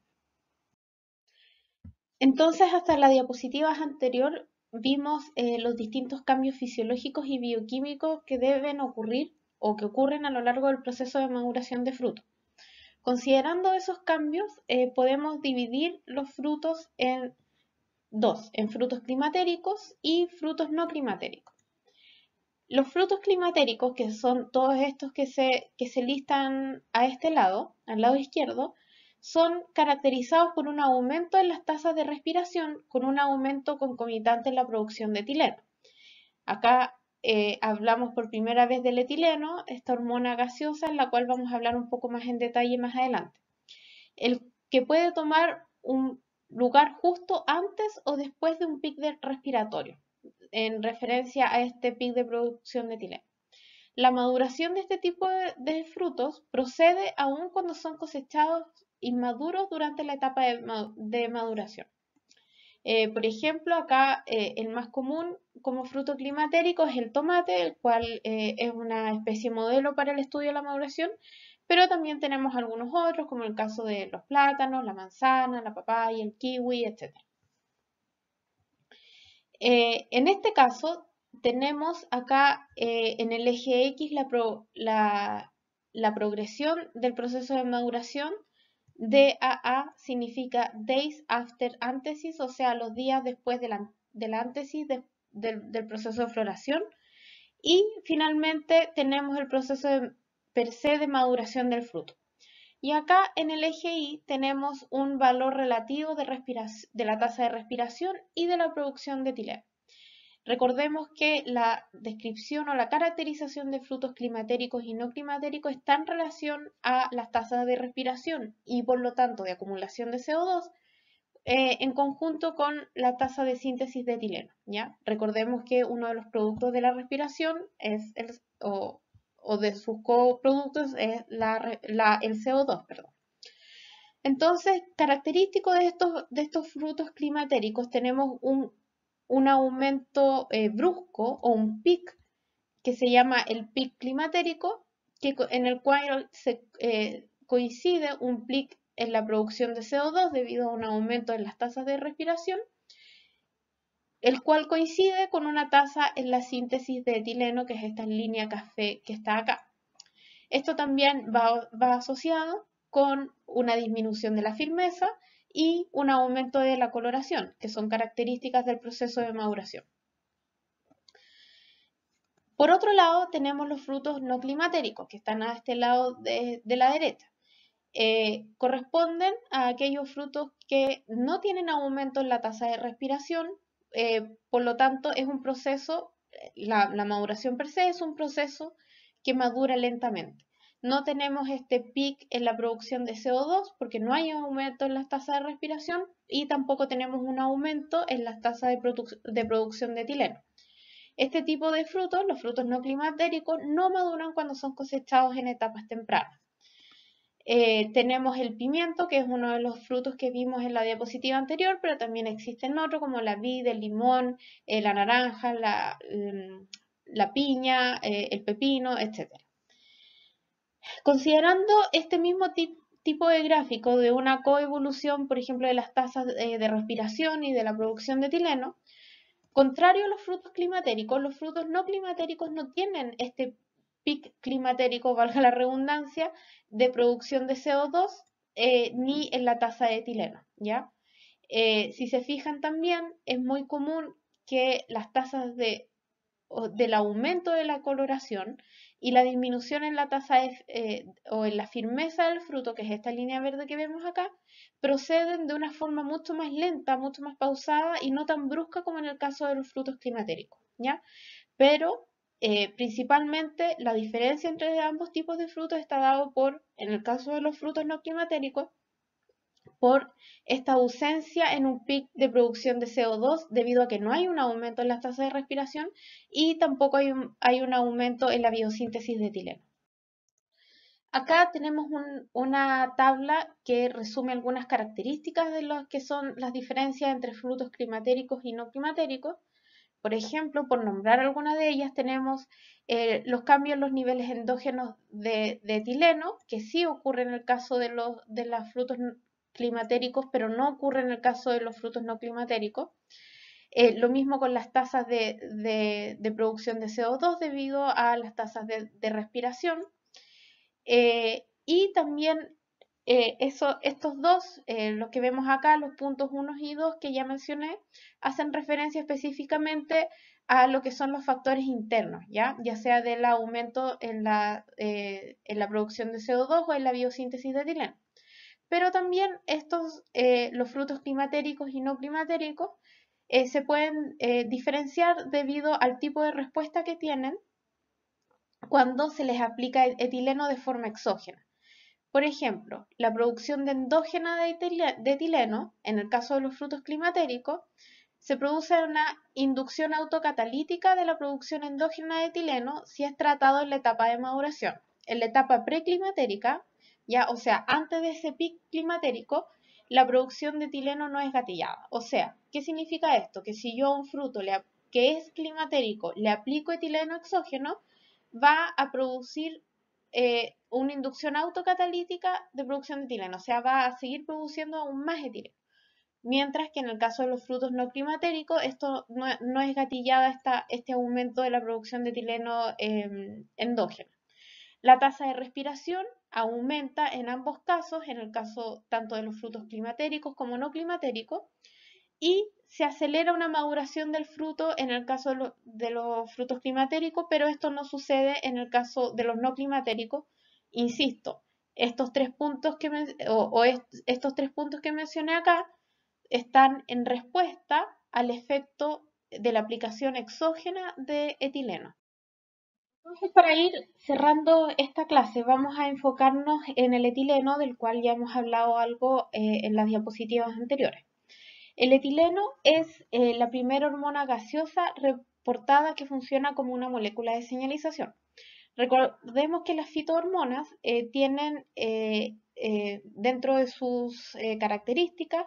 Entonces, hasta la diapositiva anterior vimos los distintos cambios fisiológicos y bioquímicos que deben ocurrir o que ocurren a lo largo del proceso de maduración de frutos. Considerando esos cambios, eh, podemos dividir los frutos en dos, en frutos climatéricos y frutos no climatéricos. Los frutos climatéricos, que son todos estos que se, se listan a este lado, al lado izquierdo, son caracterizados por un aumento en las tasas de respiración con un aumento concomitante en la producción de etileno. Acá eh, hablamos por primera vez del etileno, esta hormona gaseosa, en la cual vamos a hablar un poco más en detalle más adelante. El que puede tomar un lugar justo antes o después de un pic de respiratorio, en referencia a este pic de producción de etileno. La maduración de este tipo de, frutos procede aún cuando son cosechados inmaduros durante la etapa de maduración. Eh, por ejemplo, acá eh, el más común como fruto climatérico es el tomate, el cual eh, es una especie modelo para el estudio de la maduración, pero también tenemos algunos otros, como el caso de los plátanos, la manzana, la papaya, el kiwi, etc. en este caso, tenemos acá en el eje X la progresión del proceso de maduración, DAA significa Days After Antesis, o sea, los días después de la, antesis del, proceso de floración. Y finalmente tenemos el proceso de, per se de maduración del fruto. Y acá en el eje I tenemos un valor relativo de, de la tasa de respiración y de la producción de etileno. Recordemos que la descripción o la caracterización de frutos climatéricos y no climatéricos está en relación a las tasas de respiración y por lo tanto de acumulación de CO2 eh, en conjunto con la tasa de síntesis de etileno. ¿ya? Recordemos que uno de los productos de la respiración es el, o, de sus coproductos es el CO2. Perdón. Entonces, característico de estos, de estos frutos climatéricos, tenemos un un aumento eh, brusco o un pic que se llama el pic climatérico, que, en el cual se, eh, coincide un pic en la producción de CO2 debido a un aumento en las tasas de respiración, el cual coincide con una tasa en la síntesis de etileno, que es esta línea café que está acá. Esto también va asociado con una disminución de la firmeza y un aumento de la coloración, que son características del proceso de maduración. Por otro lado, tenemos los frutos no climatéricos, que están a este lado de, la derecha. Eh, corresponden a aquellos frutos que no tienen aumento en la tasa de respiración, eh, por lo tanto es un proceso, eh, la, la maduración per se es un proceso que madura lentamente no tenemos este pic en la producción de CO2 porque no hay un aumento en las tasas de respiración y tampoco tenemos un aumento en las tasas de, producción de etileno. Este tipo de frutos, los frutos no climatéricos, no maduran cuando son cosechados en etapas tempranas. Eh, tenemos el pimiento, que es uno de los frutos que vimos en la diapositiva anterior, pero también existen otros como la vid, el limón, eh, la naranja, la, mm, piña, eh, el pepino, etcétera. Considerando este mismo tipo de gráfico de una coevolución, por ejemplo, de las tasas eh, de respiración y de la producción de etileno, contrario a los frutos climatéricos, los frutos no climatéricos no tienen este pic climatérico, valga la redundancia, de producción de CO2 eh, ni en la tasa de etileno. ¿ya? Eh, si se fijan también, es muy común que las tasas de, del aumento de la coloración y la disminución en la tasa eh, o en la firmeza del fruto, que es esta línea verde que vemos acá, proceden de una forma mucho más lenta, mucho más pausada y no tan brusca como en el caso de los frutos climatéricos, ¿ya? Pero eh, principalmente la diferencia entre ambos tipos de frutos está dado por, en el caso de los frutos no climatéricos, por esta ausencia en un pic de producción de CO2 debido a que no hay un aumento en las tasas de respiración y tampoco hay un, aumento en la biosíntesis de etileno. Acá tenemos una tabla que resume algunas características de lo que son las diferencias entre frutos climatéricos y no climatéricos. Por ejemplo, por nombrar algunas de ellas, tenemos eh, los cambios en los niveles endógenos de, etileno, que sí ocurre en el caso de los de las frutos climatéricos, pero no ocurre en el caso de los frutos no climatéricos. Eh, lo mismo con las tasas de, producción de CO2 debido a las tasas de, respiración. Eh, y también eh, estos dos, los que vemos acá, los puntos 1 y 2 que ya mencioné, hacen referencia específicamente a lo que son los factores internos, ¿ya? sea del aumento en la, producción de CO2 o en la biosíntesis de etileno pero también estos, eh, los frutos climatéricos y no climatéricos eh, se pueden eh, diferenciar debido al tipo de respuesta que tienen cuando se les aplica etileno de forma exógena. Por ejemplo, la producción de endógena de etileno, en el caso de los frutos climatéricos, se produce una inducción autocatalítica de la producción endógena de etileno si es tratado en la etapa de maduración. En la etapa preclimatérica, o sea, antes de ese pic climatérico, la producción de etileno no es gatillada. O sea, ¿qué significa esto? Que si yo a un fruto que es climatérico le aplico etileno exógeno, va a producir eh, una inducción autocatalítica de producción de etileno. O sea, va a seguir produciendo aún más etileno. Mientras que en el caso de los frutos no climatéricos, esto no, es gatillada esta, este aumento de la producción de etileno em, endógeno. La tasa de respiración aumenta en ambos casos, en el caso tanto de los frutos climatéricos como no climatéricos, y se acelera una maduración del fruto en el caso de los frutos climatéricos, pero esto no sucede en el caso de los no climatéricos. Insisto, estos tres puntos que, o, estos tres puntos que mencioné acá están en respuesta al efecto de la aplicación exógena de etileno. Entonces, para ir cerrando esta clase, vamos a enfocarnos en el etileno, del cual ya hemos hablado algo eh, en las diapositivas anteriores. El etileno es eh, la primera hormona gaseosa reportada que funciona como una molécula de señalización. Recordemos que las fitohormonas eh, tienen dentro de sus características,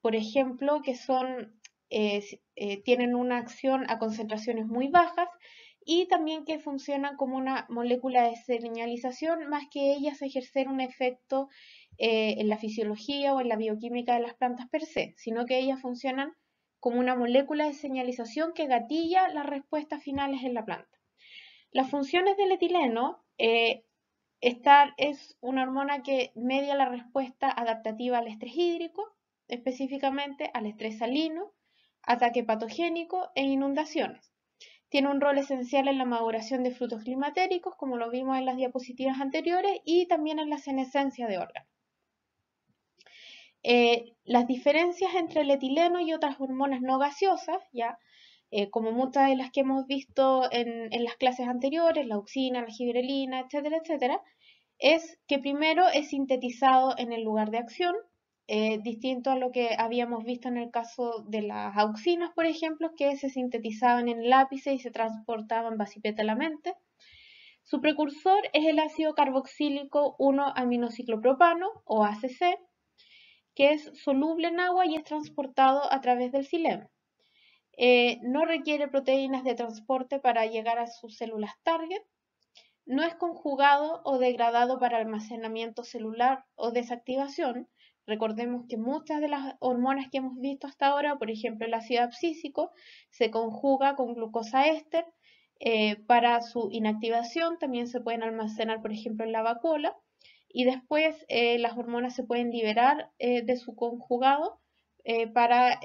por ejemplo, que son, tienen una acción a concentraciones muy bajas y también que funcionan como una molécula de señalización, más que ellas ejercer un efecto eh, en la fisiología o en la bioquímica de las plantas per se, sino que ellas funcionan como una molécula de señalización que gatilla las respuestas finales en la planta. Las funciones del etileno, eh, es una hormona que media la respuesta adaptativa al estrés hídrico, específicamente al estrés salino, ataque patogénico e inundaciones. Tiene un rol esencial en la maduración de frutos climatéricos, como lo vimos en las diapositivas anteriores, y también en la senescencia de órganos. Eh, las diferencias entre el etileno y otras hormonas no gaseosas, ya eh, como muchas de las que hemos visto en, las clases anteriores, la auxina, la gibrelina, etcétera, etcétera, es que primero es sintetizado en el lugar de acción, eh, distinto a lo que habíamos visto en el caso de las auxinas, por ejemplo, que se sintetizaban en lápices y se transportaban basipetalamente. Su precursor es el ácido carboxílico 1-aminociclopropano, o ACC, que es soluble en agua y es transportado a través del xilema. Eh, no requiere proteínas de transporte para llegar a sus células target. No es conjugado o degradado para almacenamiento celular o desactivación Recordemos que muchas de las hormonas que hemos visto hasta ahora, por ejemplo el ácido abscísico, se conjuga con glucosa éster eh, para su inactivación. También se pueden almacenar, por ejemplo, en la vacuola. Y después eh, las hormonas se pueden liberar eh, de su conjugado para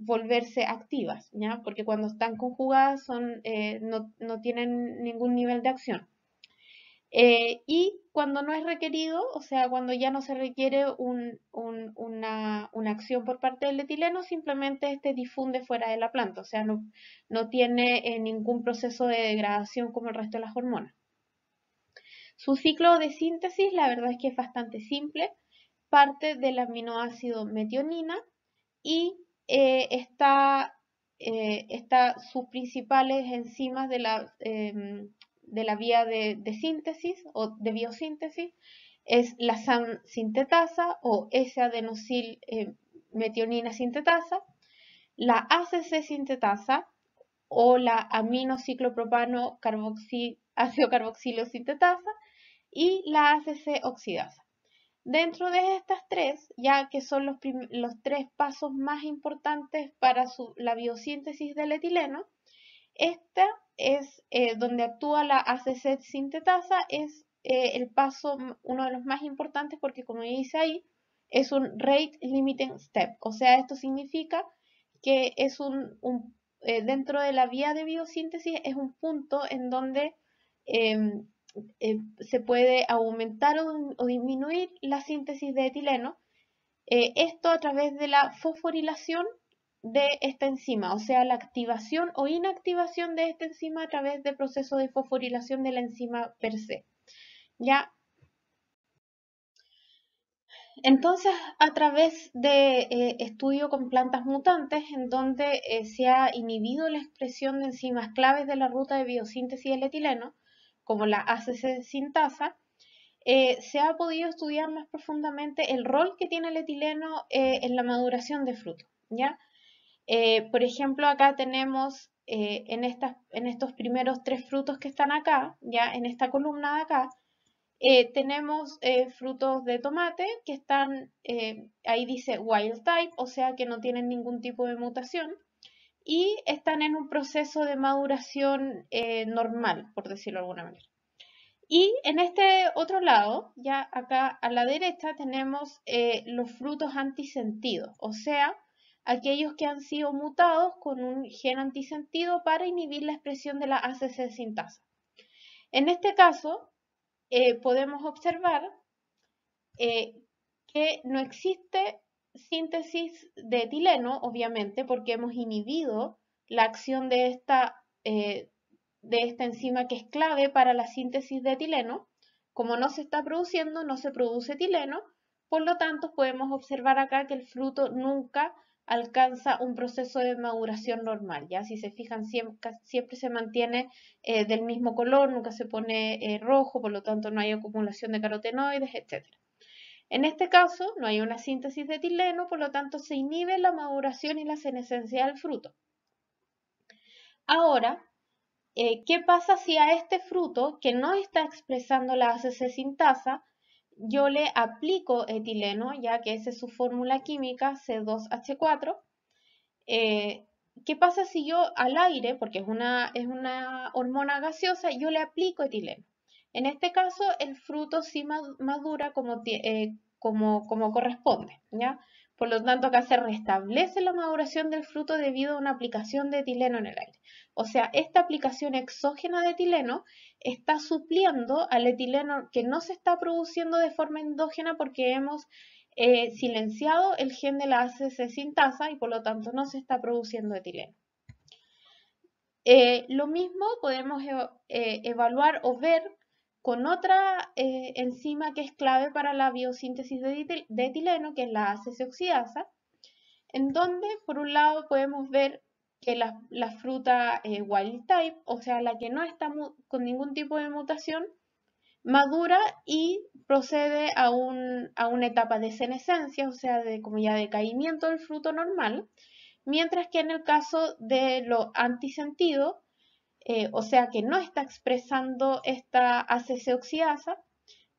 volverse activas, porque cuando están conjugadas no tienen ningún nivel de acción. Eh, y cuando no es requerido, o sea, cuando ya no se requiere una, acción por parte del etileno, simplemente este difunde fuera de la planta, o sea, no, tiene eh, ningún proceso de degradación como el resto de las hormonas. Su ciclo de síntesis, la verdad es que es bastante simple, parte del aminoácido metionina y eh, está, está, sus principales enzimas de la em, de la vía de, síntesis o de biosíntesis es la SAM sintetasa o S-adenosil eh, metionina sintetasa, la ACC sintetasa o la aminociclopropano ciclopropano ácido carboxilo sintetasa y la ACC oxidasa. Dentro de estas tres, ya que son los, los tres pasos más importantes para la biosíntesis del etileno, esta es eh, donde actúa la ACC sintetasa, es eh, el paso, uno de los más importantes porque como dice ahí, es un rate limiting step. O sea, esto significa que es un, eh, dentro de la vía de biosíntesis es un punto en donde em, se puede aumentar o, disminuir la síntesis de etileno. esto a través de la fosforilación de esta enzima, o sea, la activación o inactivación de esta enzima a través del proceso de fosforilación de la enzima per se. ¿Ya? Entonces, a través de eh, estudio con plantas mutantes, en donde eh, se ha inhibido la expresión de enzimas claves de la ruta de biosíntesis del etileno, como la ACC sintasa, eh, se ha podido estudiar más profundamente el rol que tiene el etileno en la maduración de frutos. ¿ya? Eh, por ejemplo, acá tenemos eh, en, estas, en estos primeros tres frutos que están acá, ya en esta columna de acá, eh, tenemos frutos de tomate que están, ahí dice wild type, o sea que no tienen ningún tipo de mutación y están en un proceso de maduración normal, por decirlo de alguna manera. Y en este otro lado, ya acá a la derecha, tenemos los frutos antisentidos, o sea, aquellos que han sido mutados con un gen antisentido para inhibir la expresión de la ACC sintasa. En este caso, eh, podemos observar eh, que no existe síntesis de etileno, obviamente, porque hemos inhibido la acción de esta, eh, de esta enzima que es clave para la síntesis de etileno. Como no se está produciendo, no se produce etileno, por lo tanto podemos observar acá que el fruto nunca alcanza un proceso de maduración normal, ¿ya? Si se fijan, siempre, se mantiene eh, del mismo color, nunca se pone eh, rojo, por lo tanto no hay acumulación de carotenoides, etc. En este caso, no hay una síntesis de etileno, por lo tanto se inhibe la maduración y la senescencia del fruto. Ahora, eh, ¿qué pasa si a este fruto, que no está expresando la ACC sintasa, yo le aplico etileno, ya que esa es su fórmula química, C2H4. Eh, ¿Qué pasa si yo al aire, porque es una, es una hormona gaseosa, yo le aplico etileno? En este caso, el fruto sí madura como, eh, como, como corresponde, ¿ya? Por lo tanto, acá se restablece la maduración del fruto debido a una aplicación de etileno en el aire. O sea, esta aplicación exógena de etileno está supliendo al etileno que no se está produciendo de forma endógena porque hemos eh, silenciado el gen de la ACC sintasa y por lo tanto no se está produciendo etileno. Eh, lo mismo podemos eh, evaluar o ver con otra eh, enzima que es clave para la biosíntesis de, etileno, que es la oxidasa en donde por un lado podemos ver que la, fruta wild type, o sea, la que no está con ningún tipo de mutación, madura y procede a, una etapa de senescencia, o sea, de como ya decaimiento del fruto normal, mientras que en el caso de lo antisentido, eh, o sea que no está expresando esta ACC oxidasa,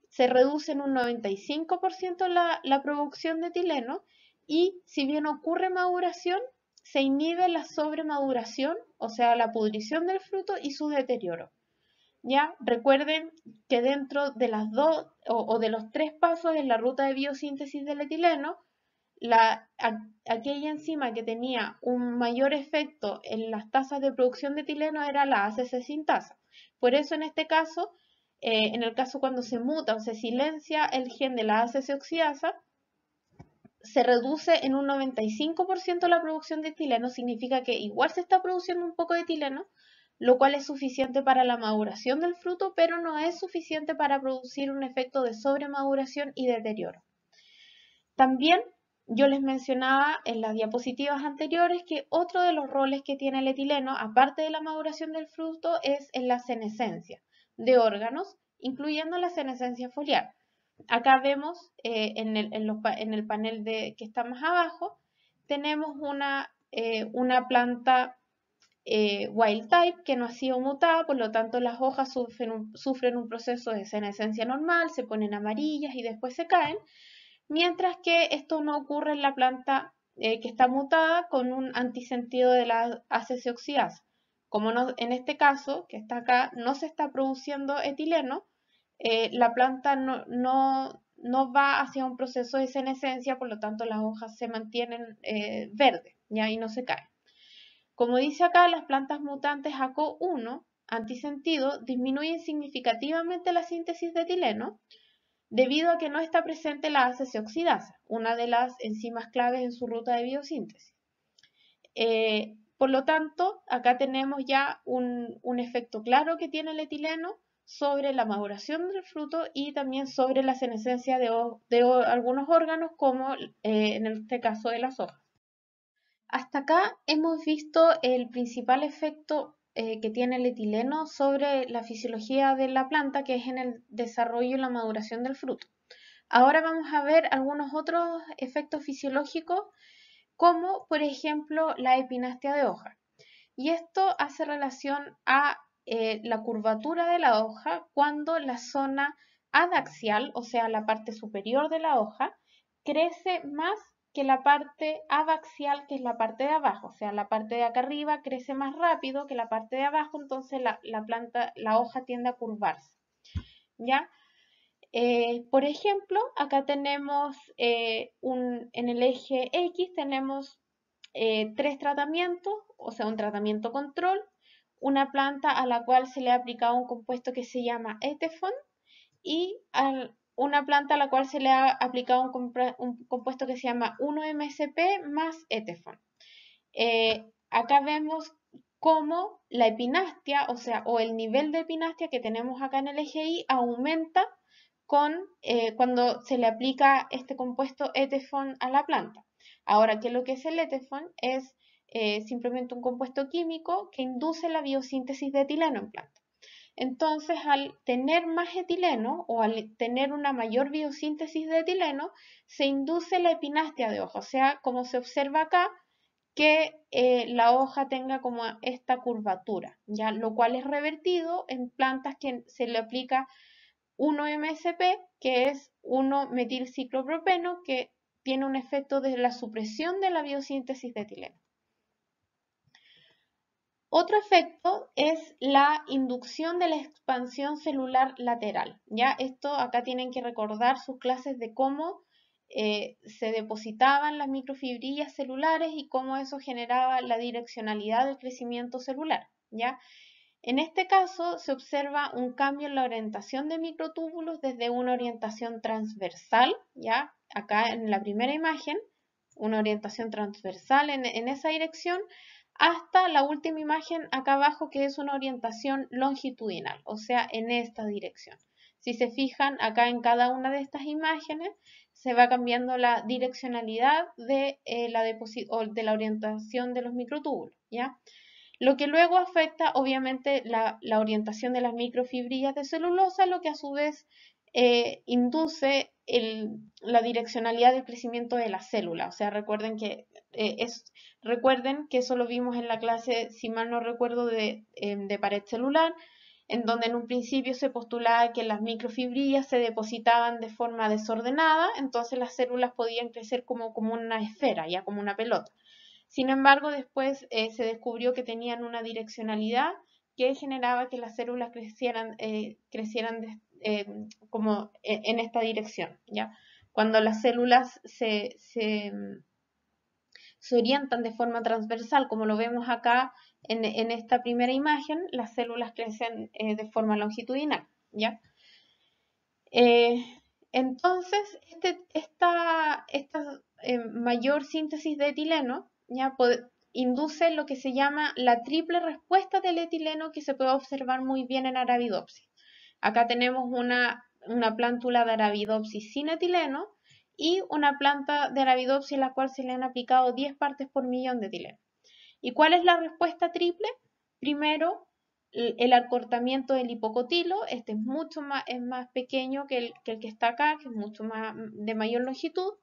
se reduce en un 95% la, producción de etileno y si bien ocurre maduración, se inhibe la sobremaduración, o sea, la pudrición del fruto y su deterioro. ¿Ya? Recuerden que dentro de las dos o, o de los tres pasos en la ruta de biosíntesis del etileno, la, aquella enzima que tenía un mayor efecto en las tasas de producción de etileno era la ACC sintasa. Por eso en este caso, eh, en el caso cuando se muta o se silencia el gen de la ACC oxidasa, se reduce en un 95% la producción de etileno, significa que igual se está produciendo un poco de etileno, lo cual es suficiente para la maduración del fruto, pero no es suficiente para producir un efecto de sobremaduración y deterioro. También yo les mencionaba en las diapositivas anteriores que otro de los roles que tiene el etileno, aparte de la maduración del fruto, es en la senescencia de órganos, incluyendo la senescencia foliar. Acá vemos eh, en, el, panel de, que está más abajo, tenemos una, eh, planta eh, wild type que no ha sido mutada, por lo tanto las hojas sufren un, sufren un proceso de senescencia normal, se ponen amarillas y después se caen, mientras que esto no ocurre en la planta eh, que está mutada con un antisentido de la oxidas. Como en este caso, que está acá, no se está produciendo etileno, eh, la planta no, va hacia un proceso de senescencia, por lo tanto las hojas se mantienen eh, verdes y y no se caen. Como dice acá, las plantas mutantes ACO1, antisentido, disminuyen significativamente la síntesis de etileno, debido a que no está presente la ACC-oxidasa, una de las enzimas claves en su ruta de biosíntesis. Eh, por lo tanto, acá tenemos ya un, efecto claro que tiene el etileno sobre la maduración del fruto y también sobre la senescencia de, algunos órganos, como eh, en este caso de las hojas. Hasta acá hemos visto el principal efecto eh, que tiene el etileno sobre la fisiología de la planta, que es en el desarrollo y la maduración del fruto. Ahora vamos a ver algunos otros efectos fisiológicos, como por ejemplo la epinastia de hoja. Y esto hace relación a eh, la curvatura de la hoja cuando la zona adaxial, o sea, la parte superior de la hoja, crece más que la parte abaxial, que es la parte de abajo, o sea, la parte de acá arriba crece más rápido que la parte de abajo, entonces la, planta, la hoja tiende a curvarse. ¿Ya? Eh, por ejemplo, acá tenemos eh, un, en el eje X tenemos eh, tres tratamientos, o sea, un tratamiento control, una planta a la cual se le ha aplicado un compuesto que se llama etefon y al, una planta a la cual se le ha aplicado un, compuesto que se llama 1-MSP más etefon. Eh, acá vemos cómo la epinastia, o sea, o el nivel de epinastia que tenemos acá en el EGI aumenta con, eh, cuando se le aplica este compuesto etefon a la planta. Ahora, ¿qué es lo que es el etefon? Es eh, simplemente un compuesto químico que induce la biosíntesis de etileno en planta. Entonces, al tener más etileno o al tener una mayor biosíntesis de etileno, se induce la epinastia de hoja. O sea, como se observa acá, que eh, la hoja tenga como esta curvatura, ¿ya? lo cual es revertido en plantas que se le aplica 1-MSP, que es 1-metilciclopropeno, que tiene un efecto de la supresión de la biosíntesis de etileno. Otro efecto es la inducción de la expansión celular lateral. Ya esto acá tienen que recordar sus clases de cómo eh, se depositaban las microfibrillas celulares y cómo eso generaba la direccionalidad del crecimiento celular. Ya en este caso se observa un cambio en la orientación de microtúbulos desde una orientación transversal, ya acá en la primera imagen, una orientación transversal en, en esa dirección hasta la última imagen acá abajo que es una orientación longitudinal, o sea, en esta dirección. Si se fijan acá en cada una de estas imágenes, se va cambiando la direccionalidad de, eh, la, orientación de los microtúbulos, ¿ya? Lo que luego afecta obviamente la, la orientación de las microfibrillas de celulosa, lo que a su vez eh, induce la direccionalidad del crecimiento de la célula. O sea, recuerden que, eh, recuerden que eso lo vimos en la clase, si mal no recuerdo, em, de, pared celular, en donde en un principio se postulaba que las microfibrillas se depositaban de forma desordenada, entonces las células podían crecer como, una esfera, ya como una pelota. Sin embargo, después eh, se descubrió que tenían una direccionalidad que generaba que las células crecieran, eh, crecieran eh, como e, en esta dirección, ¿ya? Cuando las células se, orientan de forma transversal, como lo vemos acá en, esta primera imagen, las células crecen eh, de forma longitudinal, ¿ya? entonces, este, esta, mayor síntesis de etileno ¿ya? induce lo que se llama la triple respuesta del etileno que se puede observar muy bien en Arabidopsis. Acá tenemos una, plántula de Arabidopsis sin etileno y una planta de Arabidopsis en la cual se le han aplicado 10 partes por millón de etileno. ¿Y cuál es la respuesta triple? Primero, el acortamiento del hipocotilo, este es mucho más, es más pequeño que el, que el, que está acá, que es mucho más de mayor longitud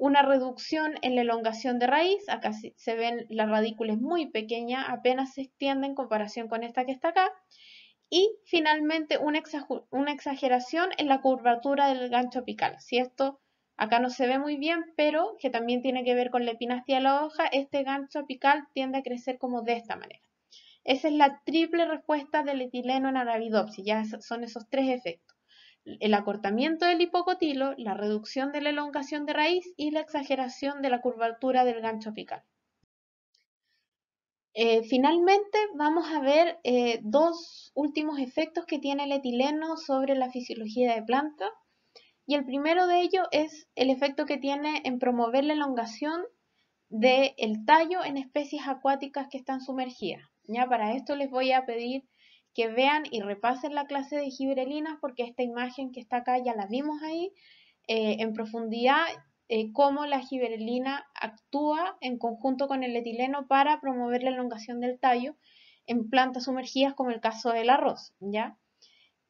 una reducción en la elongación de raíz, acá se ven las es muy pequeña apenas se extiende en comparación con esta que está acá, y finalmente una, exageración en la curvatura del gancho apical. Si esto acá no se ve muy bien, pero que también tiene que ver con la epinastia de la hoja, este gancho apical tiende a crecer como de esta manera. Esa es la triple respuesta del etileno en Arabidopsis, ya son esos tres efectos el acortamiento del hipocotilo, la reducción de la elongación de raíz y la exageración de la curvatura del gancho apical. Eh, finalmente, vamos a ver eh, dos últimos efectos que tiene el etileno sobre la fisiología de planta. Y el primero de ellos es el efecto que tiene en promover la elongación del tallo en especies acuáticas que están sumergidas. Ya para esto les voy a pedir que vean y repasen la clase de giberelinas porque esta imagen que está acá ya la vimos ahí eh, en profundidad, eh, cómo la giberelina actúa en conjunto con el etileno para promover la elongación del tallo en plantas sumergidas como el caso del arroz. ¿ya?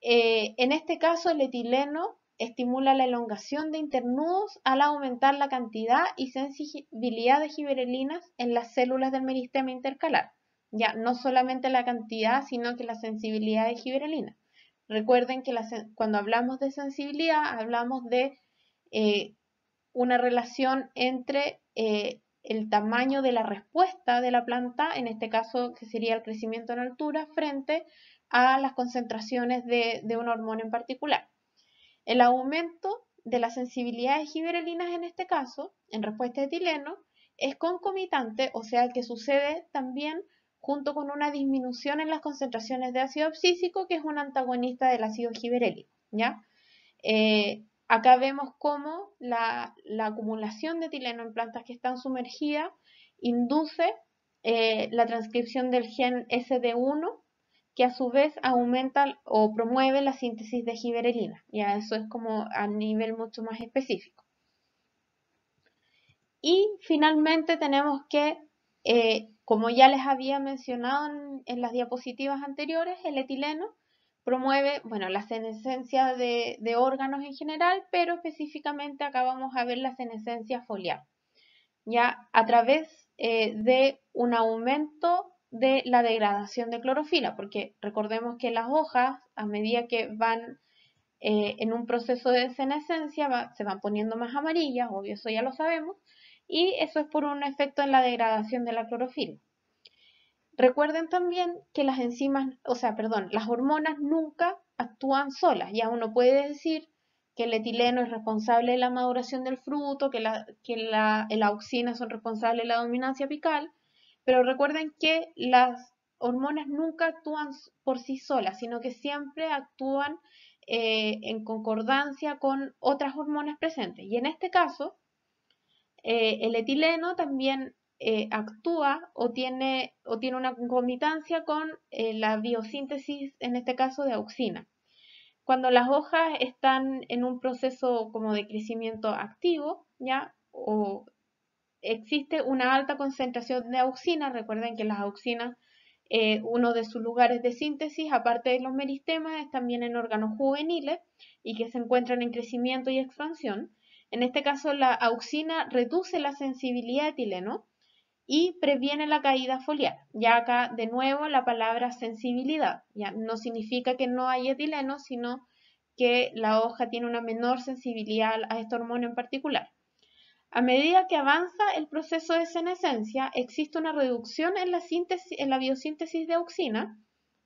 Eh, en este caso el etileno estimula la elongación de internudos al aumentar la cantidad y sensibilidad de giberelinas en las células del meristema intercalar ya no solamente la cantidad, sino que la sensibilidad de giberelina. Recuerden que cuando hablamos de sensibilidad, hablamos de eh, una relación entre eh, el tamaño de la respuesta de la planta, en este caso que sería el crecimiento en altura, frente a las concentraciones de, un hormón en particular. El aumento de la sensibilidad de giberelinas en este caso, en respuesta de etileno, es concomitante, o sea que sucede también junto con una disminución en las concentraciones de ácido abscísico, que es un antagonista del ácido giberélico. ¿ya? Eh, acá vemos cómo la, acumulación de etileno en plantas que están sumergidas induce eh, la transcripción del gen SD1, que a su vez aumenta o promueve la síntesis de giberelina. Ya eso es como a nivel mucho más específico. Y finalmente tenemos que eh, como ya les había mencionado en, las diapositivas anteriores, el etileno promueve, bueno, la senescencia de, órganos en general, pero específicamente acá vamos a ver la senescencia foliar, ya a través eh, de un aumento de la degradación de clorofila, porque recordemos que las hojas, a medida que van eh, en un proceso de senescencia, se van poniendo más amarillas, obvio, eso ya lo sabemos, y eso es por un efecto en la degradación de la clorofila. Recuerden también que las enzimas, o sea, perdón, las hormonas nunca actúan solas. Ya uno puede decir que el etileno es responsable de la maduración del fruto, que la, que la, auxina son responsables de la dominancia apical, pero recuerden que las hormonas nunca actúan por sí solas, sino que siempre actúan eh, en concordancia con otras hormonas presentes. Y en este caso, eh, el etileno también eh, actúa o tiene, o tiene una concomitancia con eh, la biosíntesis, en este caso, de auxina. Cuando las hojas están en un proceso como de crecimiento activo, ¿ya? O existe una alta concentración de auxina, recuerden que las auxinas uno de sus lugares de síntesis, aparte de los meristemas, es también en órganos juveniles y que se encuentran en crecimiento y expansión. En este caso, la auxina reduce la sensibilidad a etileno y previene la caída foliar. Ya acá, de nuevo, la palabra sensibilidad. Ya no significa que no hay etileno, sino que la hoja tiene una menor sensibilidad a este hormono en particular. A medida que avanza el proceso de senescencia, existe una reducción en la, síntesis, en la biosíntesis de auxina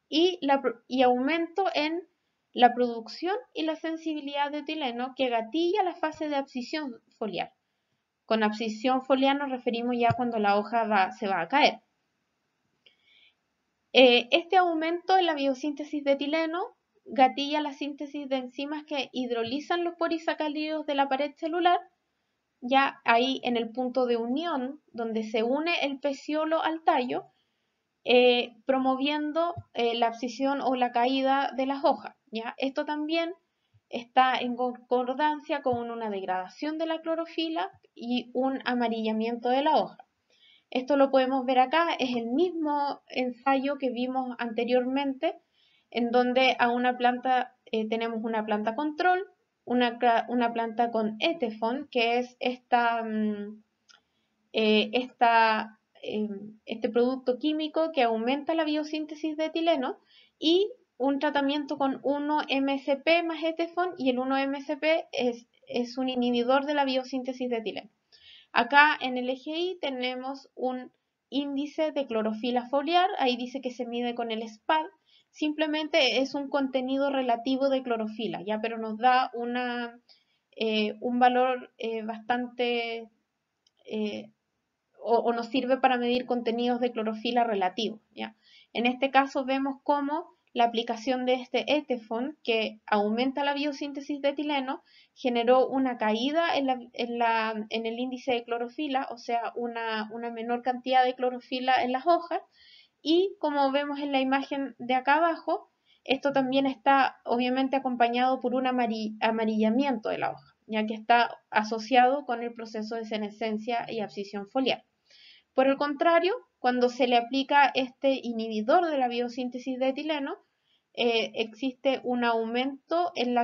y, la, y aumento en la producción y la sensibilidad de etileno que gatilla la fase de abscisión foliar. Con abscisión foliar nos referimos ya cuando la hoja se va a caer. Eh, este aumento en la biosíntesis de etileno gatilla la síntesis de enzimas que hidrolizan los polisacáridos de la pared celular, ya ahí en el punto de unión donde se une el peciolo al tallo, eh, promoviendo eh, la abscisión o la caída de las hojas. Esto también está en concordancia con una degradación de la clorofila y un amarillamiento de la hoja. Esto lo podemos ver acá, es el mismo ensayo que vimos anteriormente, en donde a una planta eh, tenemos una planta control, una, una, planta con etefon, que es mm, eh, em, este producto químico que aumenta la biosíntesis de etileno, y un tratamiento con 1 MCP más etefon y el 1-MSP es, un inhibidor de la biosíntesis de etileno. Acá en el eje tenemos un índice de clorofila foliar, ahí dice que se mide con el SPAD, simplemente es un contenido relativo de clorofila, ya pero nos da una, eh, un valor eh, bastante eh, o, nos sirve para medir contenidos de clorofila relativos. ¿ya? En este caso vemos cómo la aplicación de este etefon, que aumenta la biosíntesis de etileno, generó una caída en, el índice de clorofila, o sea, una, una menor cantidad de clorofila en las hojas. Y como vemos en la imagen de acá abajo, esto también está obviamente acompañado por un amarillamiento de la hoja, ya que está asociado con el proceso de senescencia y abscisión foliar. Por el contrario, cuando se le aplica este inhibidor de la biosíntesis de etileno, eh, existe un aumento en,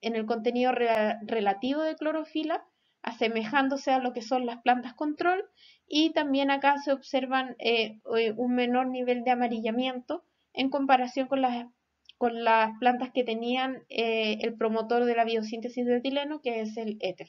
el contenido relativo de clorofila, asemejándose a lo que son las plantas control, y también acá se observan eh, eh, un menor nivel de amarillamiento en comparación con las, plantas que tenían el promotor de la biosíntesis de etileno, que es el éter.